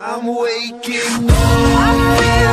I'm waking up.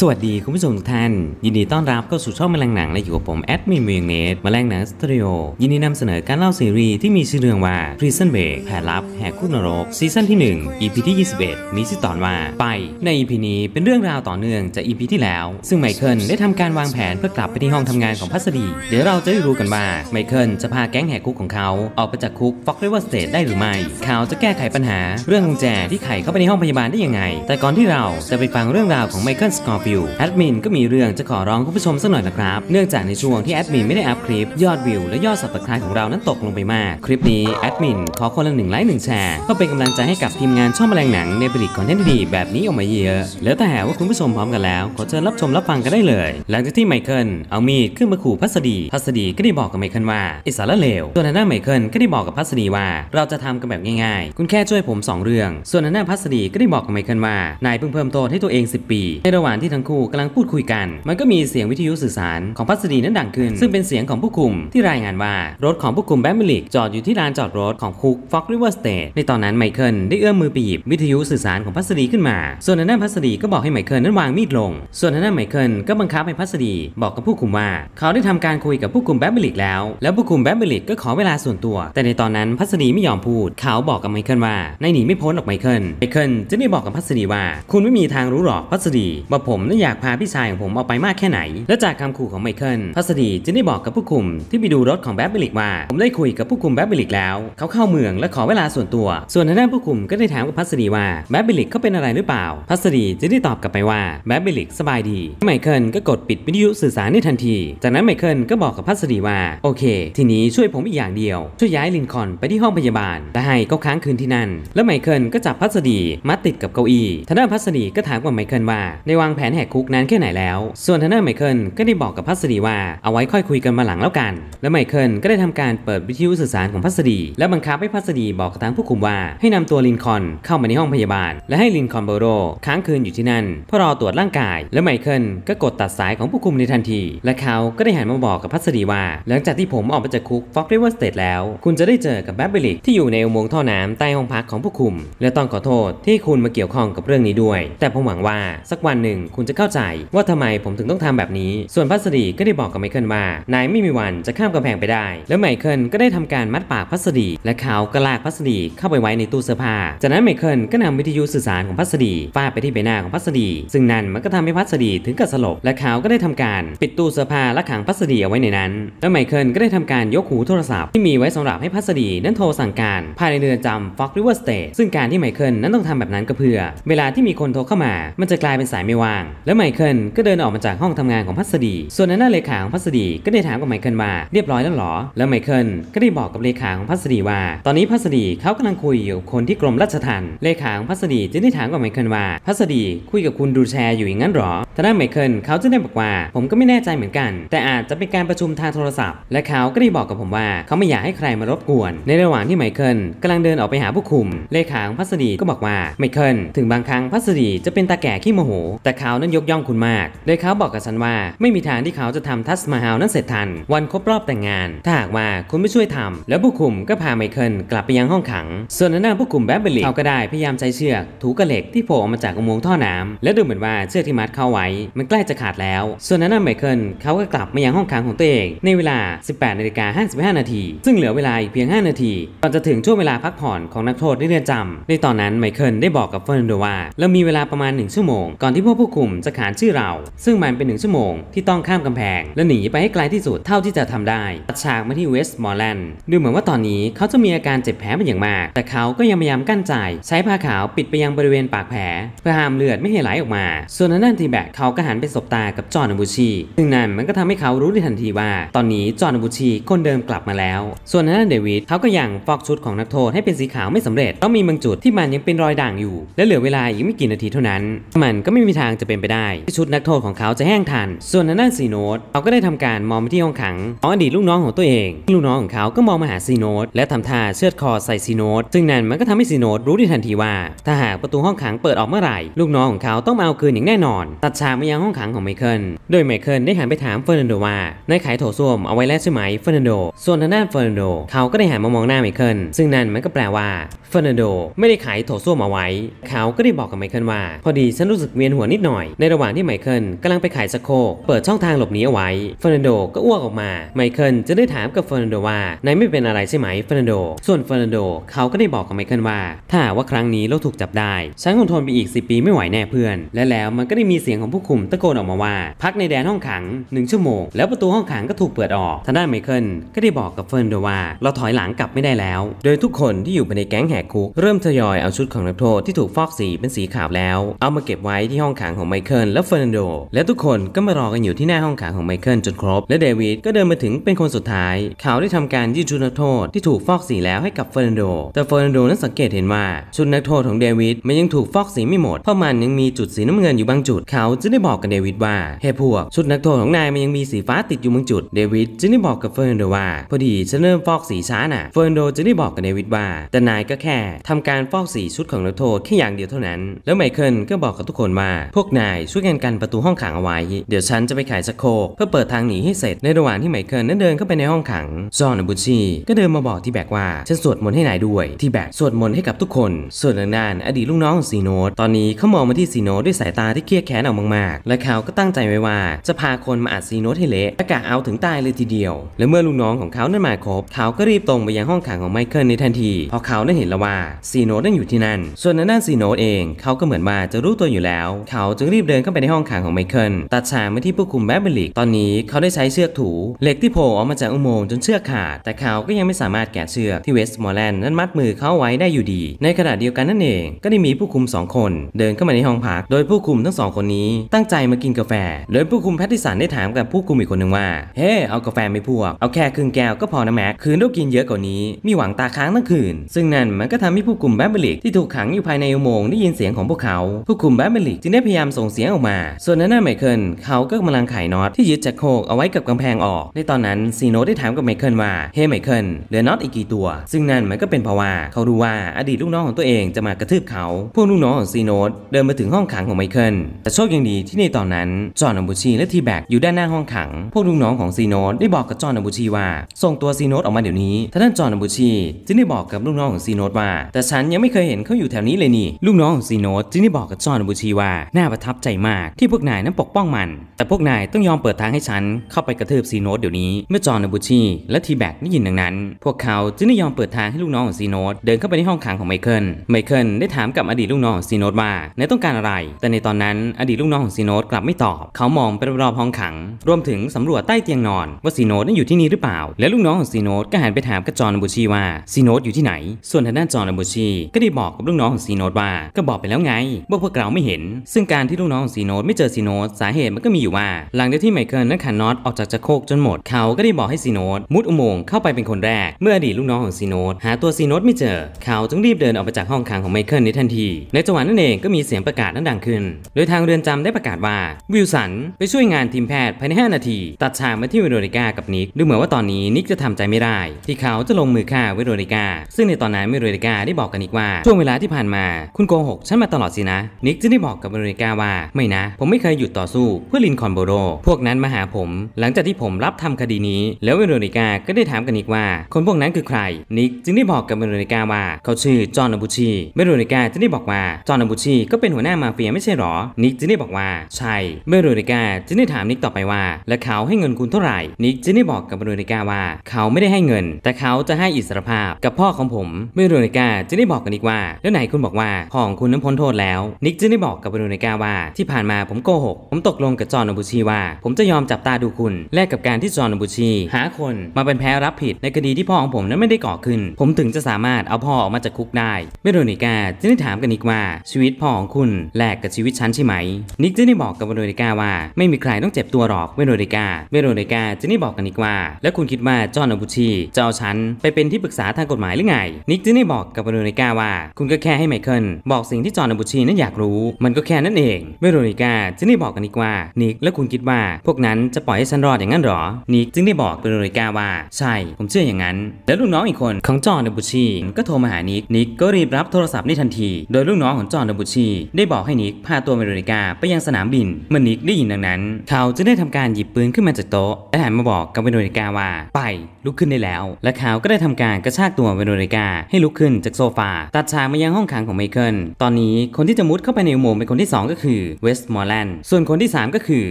สวัสดีคุณผู้ชมทุกท่าน ยินดีต้อนรับเข้าสู่ช่องแมลงหนังและอยู่กับผมแอดมินเมืองเนตแมลงหนังสตูดิโอยินดีนำเสนอการเล่าซีรีส์ที่มีชื่อเรื่องว่า Prison Break แผ่ลับแหกคุกนรกซีซั่นที่1 EP ที่ 21 มีชื่อตอนว่า ไปใน EP นี้เป็นเรื่องราวต่อเนื่องจาก EP ที่แล้ว ซึ่งไมเคิลได้ทำการวางแผนเพื่อกลับไปที่ห้องทำงานของพัสดีเดี๋ยวเราจะได้รู้กันว่าไมเคิลจะพาแก๊งแหกคุกของเขาออกไปจากคุกฟ็อกเรเวอร์สเตทได้หรือไม่ เขาจะแก้ไขปัญหาเรื่องกุญแจที่ไขเข้าไปในห้องพยาบาลได้ยังไง แต่ก่อนที่เราจะไปฟังเรื่องราวของไมเคิลสกอรวิวแอดมินก็มีเรื่องจะขอร้องคุณผู้ชมสักหน่อยนะครับ เนื่องจากในช่วงที่แอดมินไม่ได้อัพคลิปยอดวิวและยอดสับตะไคร้ของเรานั้นตกลงไปมาก คลิปนี้แอดมินขอคนละหนึ่งไลค์หนึ่งแชร์ก็เป็นกำลังใจให้กับทีมงานช่องแมลงหนัง ในผลิตคอนเทนต์ดีแบบนี้ออกมาเยอะเหลือแต่ว่าคุณผู้ชมพร้อมกันแล้ว ขอเชิญรับชมรับฟังกันได้เลย หลังจากที่ไมเคิลเอามีดขึ้นมาขู่พัสดีพัสดีก็ได้บอกกับไมเคิลว่าไอสารเลว ส่วนหน้าไมเคิลก็ได้บอกกับพัสดีว่า เราจะทำกันแบบง่ายๆคุณแค่ช่วยผม 2 เรื่อง ส่วนหน้าพัสดีก็ได้บอกกับไมเคิลว่านายเพิ่งเพิ่มโทษให้ตัวเอง 10 ปีในระหว่างที่ทั้งคู่กำลังพูดคุยกัน มันก็มีเสียงวิทยุสื่อสารของพัสดีนั้นดังขึ้น ซึ่งเป็นเสียงของผู้คุมที่รายงานว่ารถของผู้คุมแบมบิลิกจอดอยู่ที่ลานจอดรถของคุกฟ็อกริเวอร์สเตทในตอนนั้นไมเคิลได้เอื้อมมือไปหยิบวิทยุสื่อสารของพัสดีขึ้นมา ส่วนนั้านพัสดีก็บอกให้ไมเคิลนั้นวางมีดลง ส่วนนั้านไมเคิลก็บังคับให้พัสดี บอกกับผู้คุมว่า เขาได้ทำการคุยกับผู้คุมแบมบิลิกแล้ว แล้วผู้คุมแบมบิลิกก็ขอเวลาส่วนตัว แต่ในตอนนั้นพัสดีไม่ยอมพูด เขาบอกกับไมเคิลว่าในหนีไม่พ้นหรอกไมเคิลไมเคิลจะได้บอกกับพัสดีว่า คุณไม่มีทางรู้หรอกพัสดีว่าผมและอยากพาพี่ชายของผมออกไปมากแค่ไหน และจากคำขู่ของไมเคิลพัสดีจึงได้บอกกับผู้คุม ที่ไปดูรถของแบปเบลิกว่า ผมได้คุยกับผู้คุมแบปเบลิกแล้ว เขาเข้าเมืองและขอเวลาส่วนตัว ส่วนทางด้านผู้คุมก็ได้ถามกับพัสดีว่าแบปเบลิกเขาเป็นอะไรหรือเปล่า พัสดีจึงได้ตอบกลับไปว่าแบปเบลิกสบายดี ไมเคิลก็กดปิดวิทยุสื่อสารในทันที จากนั้นไมเคิลก็บอกกับพัสดีว่าโอเค ทีนี้ช่วยผมอีกอย่างเดียว ช่วยย้ายลินคอนไปที่ห้องพยาบาลและให้เขาค้างคืนที่นั่น แล้วไมเคิลก็จับพัสดีมัดติดกับเก้าอี้ทางด้านพัสดีก็ถามกับไมเคิลว่าในวางแผนแหกคุกนานแค่ไหนแล้ว ส่วนทนายไมเคิลก็ได้บอกกับพัสดีว่าเอาไว้ค่อยคุยกันมาหลังแล้วกัน และไมเคิลก็ได้ทำการเปิดวิทยุสื่อสารของพัสดี และบังคับให้พัสดีบอกกับทางผู้คุมว่าให้นำตัวลินคอนเข้ามาในห้องพยาบาล และให้ลินคอนเบโรค้างคืนอยู่ที่นั่นเพื่อรอตรวจร่างกาย และไมเคิลก็กดตัดสายของผู้คุมในทันที และเขาก็ได้หันมาบอกกับพัสดีว่า หลังจากที่ผมออกมาจากคุกฟ็อกรเวอร์สเตทแล้ว คุณจะได้เจอกับแบเบลิกที่อยู่ในอุโมงค์ท่อน้ำใต้ห้องพักของผู้คุม และต้องขอโทษที่คุณมาเกี่ยวข้องกับเรื่องนี้ด้วย แต่ผมหวังว่าสักวันหนึ่งคุณณจะเข้าใจว่าทำไมผมถึงต้องทำแบบนี้ ส่วนพัสดีก็ได้บอกกับไมเคิลว่านายไม่มีวันจะข้ามกำแพงไปได้ แล้วไมเคิลก็ได้ทำการมัดปากพัสดี และเขาก็ลากพัสดีเข้าไปไว้ในตู้เสื้อผ้าจากนั้นไมเคิลก็นำวิทยุสื่อสารของพัสดีฟาดไปที่ใบหน้าของพัสดี ซึ่งนั่นมันก็ทำให้พัสดีถึงกับสลบและเขาก็ได้ทำการปิดตู้เสื้อผ้าและขังพัสดีเอาไว้ในนั้นแล้วไมเคิลก็ได้ทำการยกหูโทรศัพท์ที่มีไว้สำหรับให้พัสดีนั้นโทรสั่งการ ภายในเรือนจำฟ็อกริเวอร์สเตทซึ่งการที่ไมเคิลนั้นต้องทำแบบนั้นก็เพื่อ เวลาที่มีคนโทรเข้ามา มันจะกลายเป็นสายไม่ว่างแล้วไมเคิลก็เดินออกมาจากห้องทำงานของพัสดี ส่วนนั้นเลขาของพัสดี ก็ได้ถามกับไมเคิลว่าเรียบร้อยแล้วหรอ แล้วไมเคิลก็ได้บอกกับเลขาของพัสดีว่าตอนนี้พัสดีเขากำลังคุยอยู่คนที่กรมราชทัณฑ์เลขาของพัสดีจึงได้ถามกับไมเคิลว่าพัสดีคุยกับคุณดูแชร์อยู่อย่างนั้นหรอท่านไมเคิลเขาจึงได้บอกว่า ผมก็ไม่แน่ใจเหมือนกัน แต่อาจจะเป็นการประชุมทางโทรศัพท์ และเขาก็ได้บอกกับผมว่าเขาไม่อยากให้ใครมารบกวน ในระหว่างที่ไมเคิลกำลังเดินออกไปหาผู้คุม เลขาของพัสดีก็บอกว่าไมเคิลถึงบางครั้งพัสดีจะเป็นตาแก่ขี้โมโหแต่เขานั้นยกย่องคุณมาก โดยเขาบอก กับฉันว่า ไม่มี ทาง ที่เขาจะทำทัสมาฮาลนั้น เสร็จทัน วันครบรอบแต่ง งาน ถ้า หากว่าคุณไม่ช่วยทำ แล้ว ผู้คุมก็พา ไมเคิลกลับไปยังห้องขัง ส่วนหน้าผู้คุมแบเบลี่เขาก็ได้พยายาม ใช้ เชือกถูกระเหล็กที่โผล่ออกมาจากอุโมงค์ท่อน้ำและดูเหมือนว่าเชือกที่มัดเข้าไว้มันใกล้จะขาดแล้ว ส่วนหน้าไมเคิลเขาก็กลับมายังห้องขังของตัวเองในเวลา 18นาฬิกา55นาทีซึ่งเหลือเวลาอีกเพียง 5 นาทีก่อนจะถึงช่วงเวลาพักผ่อนของนักโทษในเรือนจำในตอนนั้นไมเคิลได้บอกกับเฟอร์นันโดว่าเรามีเวลาประมาณ 1 ชั่วโมงก่อนที่พวกผู้คุมจะขานชื่อเรา ซึ่งมันเป็นหนึ่งชั่วโมงที่ต้องข้ามกำแพง และหนีไปให้ไกลที่สุดเท่าที่จะทำได้ตัดฉากมาที่เวสต์มอร์แลนด์ดูเหมือนว่าตอนนี้เขาจะมีอาการเจ็บแผลเป็นอย่างมาก แต่เขาก็ยังพยายามกั้นใจ ใช้ผ้าขาวปิดไปยังบริเวณปากแผล เพื่อห้ามเลือดไม่ให้ไหลออกมา ส่วนนั่นทีแบก เขาก็หันไปสบตากับจอห์นอบูชีซึ่งนั่นมันก็ทำให้เขารู้ได้ทันทีว่า ตอนนี้จอห์นอบูชีคนเดิมกลับมาแล้ว ส่วนนั่นเดวิดเขาก็ยังฟอกชุดของนักโทษให้เป็นสีขาวไม่สำเร็จเพราะมีบางจุดที่มันยังเป็นรอยด่างอยู่ และเหลือเวลาอีกไม่กี่นาทีเท่านั้น มันก็ไม่มีทางจะเป็นไปได้ที่ชุดนักโทษของเขาจะแห้งทัน ส่วนนันน้านซีโนตเขาก็ได้ทำการมองไปที่ห้องขังของอดีตลูกน้องของตัวเอง ลูกน้องของเขาก็มองมาหาซีโนตและทำท่าเชือดคอใส่ซีโนตซึ่งนั่นมันก็ทำให้ซีโนตรู้ได้ทันทีว่า ถ้าหากประตูห้องขังเปิดออกเมื่อไหร่ ลูกน้องของเขาต้องมาเอาคืนอย่างแน่นอน ตัดฉากมายังห้องขังของไมเคิล โดยไมเคิลได้หันไปถามเฟอร์นันโดว่าใน้ขายโถส้วมเอาไว้แล้วใช่ไหมเฟอร์นันโด ส่วนนันน้านเฟอร์นันโดเขาก็ได้หันมามองหน้าไมเคิลซึ่งนั่นมันก็แปลว่าเฟอร์นันโดไม่ได้ขายโถส้วมเอาไว้ เขาก็ได้บอกกับไมเคิลว่าพอดีฉันรู้สึกเวียนหัวนิดหน่อยอยในระหว่างที่ไมเคิลกำลังไปขายสโค เปิดช่องทางหลบหนีเอาไว้เฟอร์นันโดก็อ้วกออกมาไมเคิลจะได้ถามกับเฟอร์นันโดว่านายไม่เป็นอะไรใช่ไหมเฟอร์นันโดส่วนเฟอร์นันโดเขาก็ได้บอกกับไมเคิลว่า ถ้าว่าครั้งนี้เราถูกจับได้ฉันคงทนไปอีก 10 ปีไม่ไหวแน่เพื่อน และแล้วมันก็ได้มีเสียงของผู้คุมตะโกนออกมาว่า พักในแดนห้องขัง 1 ชั่วโมงแล้วประตูห้องขังก็ถูกเปิดออกทางด้านไมเคิลก็ได้บอกกับเฟอร์นันโดว่าเราถอยหลังกลับไม่ได้แล้ว โดยทุกคนที่อยู่ภายในแก๊งแหกคุกเริ่มทยอยเอาชุดของนักโทษที่ถูกฟอกสีเป็นสีขาวแล้ว เอามาเก็บไว้ที่ห้องขังของไมเคิลและเฟอร์นันโดและทุกคนก็มารอกันอยู่ที่หน้าห้องขังของไมเคิลจนครบและเดวิดก็เดินมาถึงเป็นคนสุดท้าย เขาได้ทำการยื่นชุดนักโทษที่ถูกฟอกสีแล้วให้กับเฟอร์นันโด แต่เฟอร์นันโดนั้นสังเกตเห็นว่า ชุดนักโทษของเดวิดมันยังถูกฟอกสีไม่หมดเพราะมันยังมีจุดสีน้ำเงินอยู่บางจุดเขาจึงได้บอกกับเดวิดว่าเฮ้พวก ชุดนักโทษของนายมันยังมีสีฟ้าติดอยู่บางจุดเดวิดจึงได้บอกกับเฟอร์นันโดว่าพอดีฉันเริ่มฟอกสีช้าน่ะเฟอร์นันโดจึงได้บอกกับเดวิดว่าแต่นายก็แค่ ทำการฟอกสีชุดของนักโทษแค่อย่างเดียวเท่านั้นแล้วไมเคิลก็บอกกับทุกคนว่าพวกนายช่วยกันกันประตูห้องขังเอาไว้ เดี๋ยวฉันจะไปขายสโคกเพื่อเปิดทางหนีให้เสร็จ ในระหว่างที่ไมเคิลนั้นเดินเข้าไปในห้องขังซอนอบุชีก็เดินมาบอกที่แบกว่า ฉันสวดมนต์ให้นายด้วย ที่แบก สวดมนต์ให้กับทุกคน ส่วนนางนานอดีตลูกน้องของซีโนตตอนนี้เขามองมาที่ซีโนตด้วยสายตาที่เครียดแค้นออกมาก ๆ และเขาก็ตั้งใจไว้ว่า จะพาคนมาอัดซีโนตให้เละและกศเอาถึงตายเลยทีเดียว และเมื่อลูกน้องของเขานั้นมาครบเขาก็รีบตรงไปยังห้องขังของไมเคิลในทันทีพอเขาได้เห็นแล้วว่าซีโนตนั่งอยู่ที่นั่นส่วนทงานซีโนตเองเขาก็เหมือนว่าจะรู้ตัวอยู่แล้ว เขาจึงรีบเดินเข้าไปในห้องขังของไมเคิล ตัดฉากมาที่ผู้คุมแบเบลิก ตอนนี้เขาได้ใช้เชือกถู เหล็กที่โผล่ออกมาจากอุโมงค์จนเชือกขาด แต่เขาก็ยังไม่สามารถแกะเชือกที่เวสต์มอร์แลนด์นั้นมัดมือเขาไว้ได้อยู่ดี ในขณะเดียวกันนั่นเองก็ได้มีผู้คุม2คนเดินเข้ามาในห้องพัก โดยผู้คุมทั้งสองคนนี้ตั้งใจมากินกาแฟ โดยผู้คุมแพทิสันได้ถามกับผู้คุมอีกคนหนึ่งว่า เฮ้ เอากาแฟไม่พวก เอาแค่ครึ่งแก้วก็พอนะแม็กคืนู้กกินเยอะกว่านี้ มีหวังตาค้างทั้งคืน ซึ่งนั่นมันก็ทำให้ผู้คุมแบเบลิกที่ถูกขังอยู่ภายในอุโมงค์ได้ยินเสียงของพวกเขาผู้คุมแบเบลิกจึงได้พยายามสส่งเสียงออกมา ส่วนนั้นน่าไมเคิลเขาก็กำลังไขน็อตที่ยึดจากโคกเอาไว้กับกำแพงออก ในตอนนั้นซีโนได้ถามกับไมเคิลว่าเฮ้ไมเคิลเหลือน็อตอีกกี่ตัว ซึ่งนั่นมันก็เป็นเพราะว่า เขารู้ว่าอดีตลูกน้องของตัวเองจะมากระทืบเขาพวกลูกน้องของซีโนดเดินมาถึงห้องขังของไมเคิลแต่โชคยังดีที่ในตอนนั้นจอห์นอบูชีและทีแบกอยู่ด้านหน้าห้องขัง พวกลูกน้องของซีโนดได้บอกกับจอห์นอบูชีว่าส่งตัวซีโนดออกมาเดี๋ยวนี้ท่านจอห์นอบูชีจึงได้บอกกับลูกน้องของซีโนดว่า แต่ฉันยังไม่เคยเห็นเขาอยู่แถวนี้เลยนี่ลูกน้องของซีโนดจึงได้บอกกับจอห์นอบูชีว่าน่าประทับบใจมากที่พวกนายนั้นปกป้องมัน แต่พวกนายต้องยอมเปิดทางให้ฉันเข้าไปกระเทืบซีโนตเดี๋ยวนี้ เมื่อจอห์นบูชี และทีแบกได้ยินดังนั้น พวกเขาจึงได้ยอมเปิดทางให้ลูกน้องของซีโนตเดินเข้าไปในห้องขังของไมเคิล ไมเคิลได้ถามกับอดีตลูกน้องของซีโนตว่าในต้องการอะไร แต่ในตอนนั้นอดีตลูกน้องของซีโนตกลับไม่ตอบ เขามองไปรอบห้องขัง รวมถึงสำรวจใต้เตียงนอน ว่าซีโนตนั้นอยู่ที่นี่หรือเปล่า และลูกน้องของซีโนตก็หันไปถามกับจอห์นบูชีว่าซีโนตอยู่ที่ไหน ส่วนทางด้านจอห์นบูชีก็ได้บอกกับลูกน้องของซีโนดว่าก็บอกไปแล้วไงว่าพวกเราไม่เห็น ซึ่งการที่ลูกน้องของซีโนดไม่เจอซีโนดสาเหตุมันก็มีอยู่ว่าหลังจากที่ไมเคิลนั้นขันน็อตออกจากจะโคกจนหมดเขาก็ได้บอกให้ซีโนดมุดอุโมงค์เข้าไปเป็นคนแรก เมื่ออดีตลูกน้องของซีโนดหาตัวซีโนดไม่เจอเขาจึงรีบเดินออกไปจากห้องขังของไมเคิลในทันที ในจังหวะนั้นเองก็มีเสียงประกาศนั้นดังขึ้น โดยทางเรือนจำได้ประกาศว่าวิลสันไปช่วยงานทีมแพทย์ภายใน 5 นาที ตัดฉากมาที่เวโรนิก้ากับนิกดูเหมือนว่าตอนนี้นิกจะทำใจไม่ได้ที่เขาจะลงมือฆ่าเวโรนิก้าซึ่งในตอนนั้นเวโรนิก้าได้บอกกับนิกว่าช่วงเวลาที่ผ่านมาคุณโกหกฉันมาตลอดสินะนิกจึงได้บอกกับเวโรนิก้าว่าไม่นะ ผมไม่เคยหยุดต่อสู้เพื่อลินคอนโบโร พวกนั้นมาหาผม หลังจากที่ผมรับทำคดีนี้แล้วเวโรนิกาก็ได้ถามกันอีกว่า คนพวกนั้นคือใคร นิกจึงได้บอกกับเวโรนิกาว่าเขาชื่อจอห์นอบูชีเวโรนิกาจึงได้บอกว่าจอห์นอบูชี ก็เป็นหัวหน้ามาเฟียไม่ใช่หรอ นิกจึงได้บอกว่าใช่เวโรนิกาจึงได้ถามนิกต่อไปว่า และเขาให้เงินคุณเท่าไหร่นิกจึงได้บอกกับเวโรนิกาว่า เขาไม่ได้ให้เงิน แต่เขาจะให้อิสรภาพกับพ่อของผมเวโรนิกาจึงได้บอกกันอีกว่า แล้วไหนคุณบอกว่าพ่อของคุณนั้นพ้นโทษแล้วนิกจึงได้บอกกับเวโรนิกาว่าที่ผ่านมาผมโกหกผมตกลงกับจอห์นอบูชีว่า ผมจะยอมจับตาดูคุณ แลกกับการที่จอห์นอบูชี หาคนมาเป็นแพ้รับผิดในคดีที่พ่อของผมนั้นไม่ได้ก่อขึ้น ผมถึงจะสามารถเอาพ่อออกมาจากคุกได้เมโรนิกาจึงได้ถามกันนิกว่า ชีวิตพ่อของคุณแลกกับชีวิตฉันใช่ไหม นิกจึงได้บอกกับเมโรนิกาว่า ไม่มีใครต้องเจ็บตัวหรอกเมโรนิกาเมโรนิกาจึงได้บอกกันนิกว่า แล้วคุณคิดว่าจอห์นอบูชีจะเอาฉันไปเป็นที่ปรึกษาทางกฎหมายหรือไงนิกจึงได้บอกกับเมโรนิกาว่า คุณก็แค่ให้ไมเคิลบอกสิ่งที่จอนอบุชีนั้นอยากรู้ มันก็แค่นั้นเองเวโรนิกาจึงได้บอกกันนิกว่านิกและคุณคิดว่า พวกนั้นจะปล่อยให้ฉันรอดอย่างนั้นหรอ นิกจึงได้บอกเวโรนิกาว่าใช่ ผมเชื่ออย่างนั้นแล้วลูกน้องอีกคนของจอร์นบุชีก็โทรมาหานิกนิกก็รีบรับโทรศัพท์ในทันที โดยลูกน้องของจอร์นบุชีได้บอกให้นิกพาตัวเวโรนิกาไปยังสนามบินเมื่อนิกได้ยินดังนั้น เขาจึงได้ทำการหยิบปืนขึ้นมาจากโต๊ะและหันมาบอกกับเวโรนิกาว่าไปลุกขึ้นได้แล้วและเขาก็ได้ทำการกระชากตัวเวโรนิกา ให้ลุกขึ้น จากโซฟาตัดฉากมายังห้องขังของไมเคิลตอนนี้คนที่จะมุดเข้าไปในอุโมงค์เป็นคนที่2ก็คืือเวสต์มอร์แลนด์ส่วนคนที่ 3 ก็คือ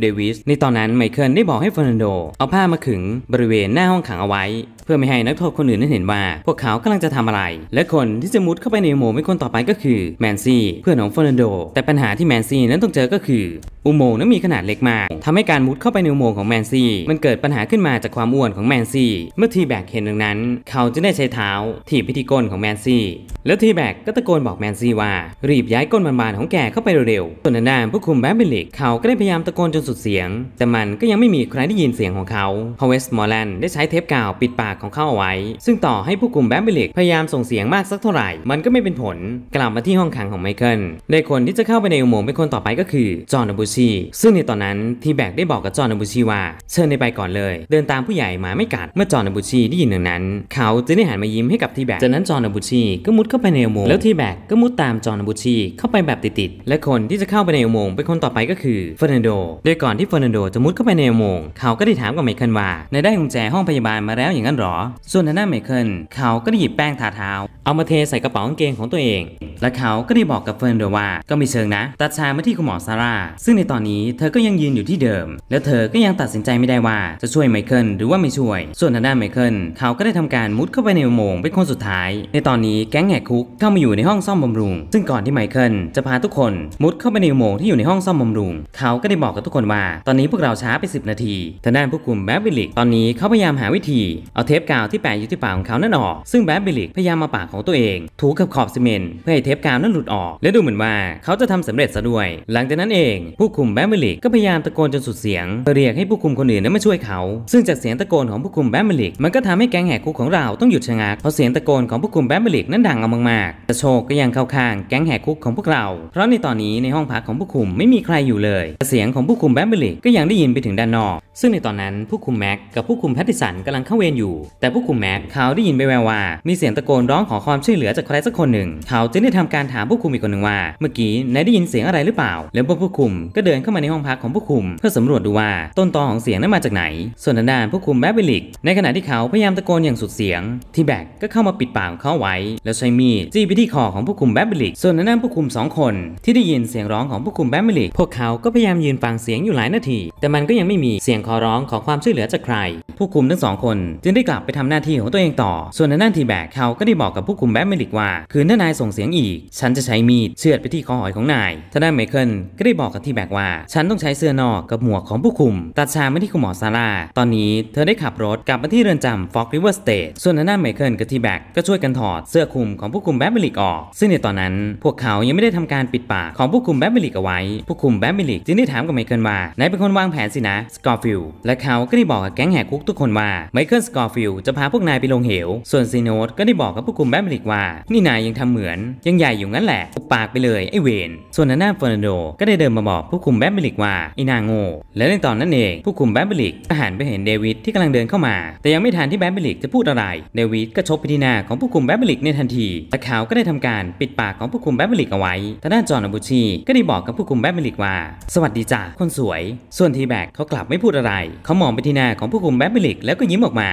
เดวิสในตอนนั้นไมเคิลได้บอกให้เฟอร์นันโด เอาผ้ามาขึงบริเวณหน้าห้องขังเอาไว้ เพื่อไม่ให้นักโทษคนอื่นนั้นเห็นว่า พวกเขากำลังจะทำอะไร และคนที่จะมุดเข้าไปในโมงเป็คนต่อไปก็คือแมนซี่เพื่อนของเฟอร์นันโดแต่ปัญหาที่แมนซี่นั้นต้องเจอก็คือ อุโมงค์นั้นมีขนาดเล็กมาก ทำให้การมุดเข้าไปในอุโมงค์ของแมนซี่มันเกิดปัญหาขึ้นมาจากความอ้วนของแมนซี่เมื่อทีแบกเห็นดังนั้น เขาจะได้ใช้เท้า ถีบพิธีก้นของแมนซี่แล้วทีแบกก็ตะโกนบอกแมนซี่ว่า รีบย้ายก้นบานๆของแกเข้าไปเร็วๆส่วนานานผู้คุมแบบิลิกเขาก็ได้พยายามตะโกนจนสุดเสียงแต่มันก็ยังไม่มีใครได้ยินเสียงของเขาพาวเวส มอร์แลนได้ใช้เทปกาวปิดปากของเขาเอาไว้ ซึ่งต่อให้ผู้คุมแบบิลิกพยายามส่งเสียงมากสักเท่าไหร่มันก็ไม่เป็นผลกลับมาที่ห้องขังของไมเคิลในคนที่จะเข้าไปในอุโมงค์เป็นคนต่อไปก็คือจอห์นอบูชี ซึ่งในตอนนั้นทีแบกได้บอกกับจอห์นอบูชีว่า เชิญในไปก่อนเลย เดินตามผู้ใหญ่มาไม่กัดเมื่อจอห์นอบูชีได้ยินดังนั้น เขาจึงได้หันมายิ้มให้กับทีแบกจากนั้นจอห์นอบูชีก็มุดเข้าไปในอุโมงค์แล้วทีแบกก็มุดตามจอห์นอบูชีเข้าไปแบบติดๆและคนที่จะเข้าาไปในอุโมงค์เป็นคนต่อไปก็คือเฟอร์นันโดโดยก่อนที่เฟอร์นันโดจะมุดเข้าไปในอุโมงค์เขาก็ได้ถามกับไมเคิลว่า ในได้กุญแจห้องพยาบาลมาแล้วอย่างนั้นหรอ ส่วนทางด้านไมเคิลเขาก็ได้หยิบแป้งทาเท้า เอามาเทใส่กระเป๋ากางเกงของตัวเอง และเขาก็ได้บอกกับเฟอร์นันโดว่าก็มีเชิงนะ ตัดชามาที่คุณหมอซาร่าซึ่งในตอนนี้เธอก็ยังยืนอยู่ที่เดิม และเธอก็ยังตัดสินใจไม่ได้ว่าจะช่วยไมเคิลหรือว่าไม่ช่วย ส่วนทางด้านไมเคิลเขาก็ได้ทำการมุดเข้าไปในอุโมงค์เป็นคนสุดท้าย ในตอนนี้แก๊งแหกคุกเข้ามาอยู่ในห้องซ่อมบำรุง ซึ่งก่อนที่เมเคนจะพาทุกคนมุดเข้าไปในยุโมงที่อยู่ในห้องซ่อมบำรุง เขาก็ได้บอกกับทุกคนว่าตอนนี้พวกเราช้าไป 10 นาทีทางด้านผู้กลุ่มแบบิลิก ตอนนี้เขาพยายามหาวิธีเอาเทปกาวที่แปะอยู่ที่ปากของเขานั่นออกซึ่งแบบิลิกพยายามมาปากของตัวเองถูกับขอบซีเมนต์เพื่อให้เทปกาวนั้นหลุดออก และดูเหมือนว่าเขาจะทำสำเร็จซะด้วย หลังจากนั้นเองผู้คุมแบมิลิกก็พยายามตะโกนจนสุดเสียงเรียกให้ผู้คุมคนอื่นนั้นมาช่วยเขา ซึ่งจากเสียงตะโกนของผู้คุมแบมิลิกมันก็ทำให้แก๊งแหกคุกของเราต้องหยุดชะงักเพราะเสียงตะโกนของผู้คุมแบมิลิกนั้นดังเอามากๆแต่โชคก็ยังเข้าข้างแก๊งแหกคุกของพวกเรา เพราะในตอนนี้ในห้องพักของผู้คุมไม่มีใครอยู่เลย เสียงของผู้คุมแบมเบลิกก็ยังได้ยินไปถึงด้านนอก ซึ่งในตอนนั้นผู้คุม แม็กกับผู้คุมแพติสันกำลังเข้าเวรอยู่ แต่ผู้คุมแม็กเขาได้ยินไปแววว่ามีเสียงตะโกนร้องขอความช่วยเหลือจากใครสักคนหนึ่งเขาจึงได้ทำการถามผู้คุมอีกคนหนึ่งว่าเมื่อกี้นายได้ยินเสียงอะไรหรือเปล่าแล้วพวกผู้คุมก็เดินเข้ามาในห้องพักของผู้คุมเพื่อสำรวจดูว่าต้นตอของเสียงนั้นมาจากไหน ส่วนทางด้านผู้คุมแบมเบลิกในขณะที่เขาพยายามตะโกนอย่างสุดเสียงทีแบกก็เข้ามาปิดปากเขาไว้ แล้วใช้มีดจี้ไปที่คอของผู้คุมแบมเบลิกส่วนทางด้านผู้คุม2คนที่ได้ยินเสียงร้องของผู้คุมแบมบิลิกพวกเขาก็พยายามยืนฟังเสียงอยู่หลายนาที แต่มันก็ยังไม่มีเสียงขอร้องขอความช่วยเหลือจากใคร ผู้คุมทั้งสองคนจึงได้กลับไปทำหน้าที่ของตัวเองต่อ ส่วนในน้านทีแบกเขาก็ได้บอกกับผู้คุมแบมบิลิกว่า คืนถ้านายส่งเสียงอีก ฉันจะใช้มีดเชือดไปที่คอหอยของนายทนายไมเคิลก็ได้บอกกับทีแบกว่า ฉันต้องใช้เสื้อนอกกับหมวกของผู้คุมตัดชามาที่คุณหมอซาร่าตอนนี้เธอได้ขับรถกลับมาที่เรือนจำฟอกริเวอร์สเตทส่วนทนนด้านไมเคิลกับทีแบกก็ช่วยกันถอดเสื้อคลุมของผู้คุมแบมบิลิกออกซึ่งในตอนนั้นพวกเขายังไม่ได้ทำการปิดปากของผู้คุมแบบมิลิกเอาไว้ ผู้คุมแบทมิลิกจึงได้ถามกับไมเคิลว่านายเป็นคนวางแผนสินะ สกอร์ฟิลและเขาก็ได้บอกกับแก๊งแหกคุกทุกคนว่าไมเคิลสกอร์ฟิลจะพาพวกนายไปลงเหว ส่วนซีโนตก็ได้บอกกับผู้คุมแบทมิลิกว่า นี่นายยังทำเหมือน ยังใหญ่อยู่งั้นแหละปปากไปเลยไอเวน ส่วนหน้าเฟอร์นันโด ก็ได้เดินมาบอกผู้คุมแบทมิลิกว่าไอนางโง่ และในตอนนั้นเองผู้คุมแบทมิลิกก็หันไปเห็นเดวิดที่กำลังเดินเข้ามา แต่ยังไม่ทันที่แบทมิลิกจะพูดอะไร เดวิดก็ชกไปที่หน้าของผู้คุมแบมิลิกในทันทีและเขาก็ได้ทำการปิดปากของผู้คุมแบมิลิกเอาไว้ทางด้านจอห์นอบูชีก็ได้ีบอกกับผู้คุมแบทเมลิกว่า สวัสดีจ้าคนสวย ส่วนทีแบกเขากลับไม่พูดอะไร เขามองไปที่หน้าของผู้คุมแบทเมลิก แล้วก็ยิ้มออกมา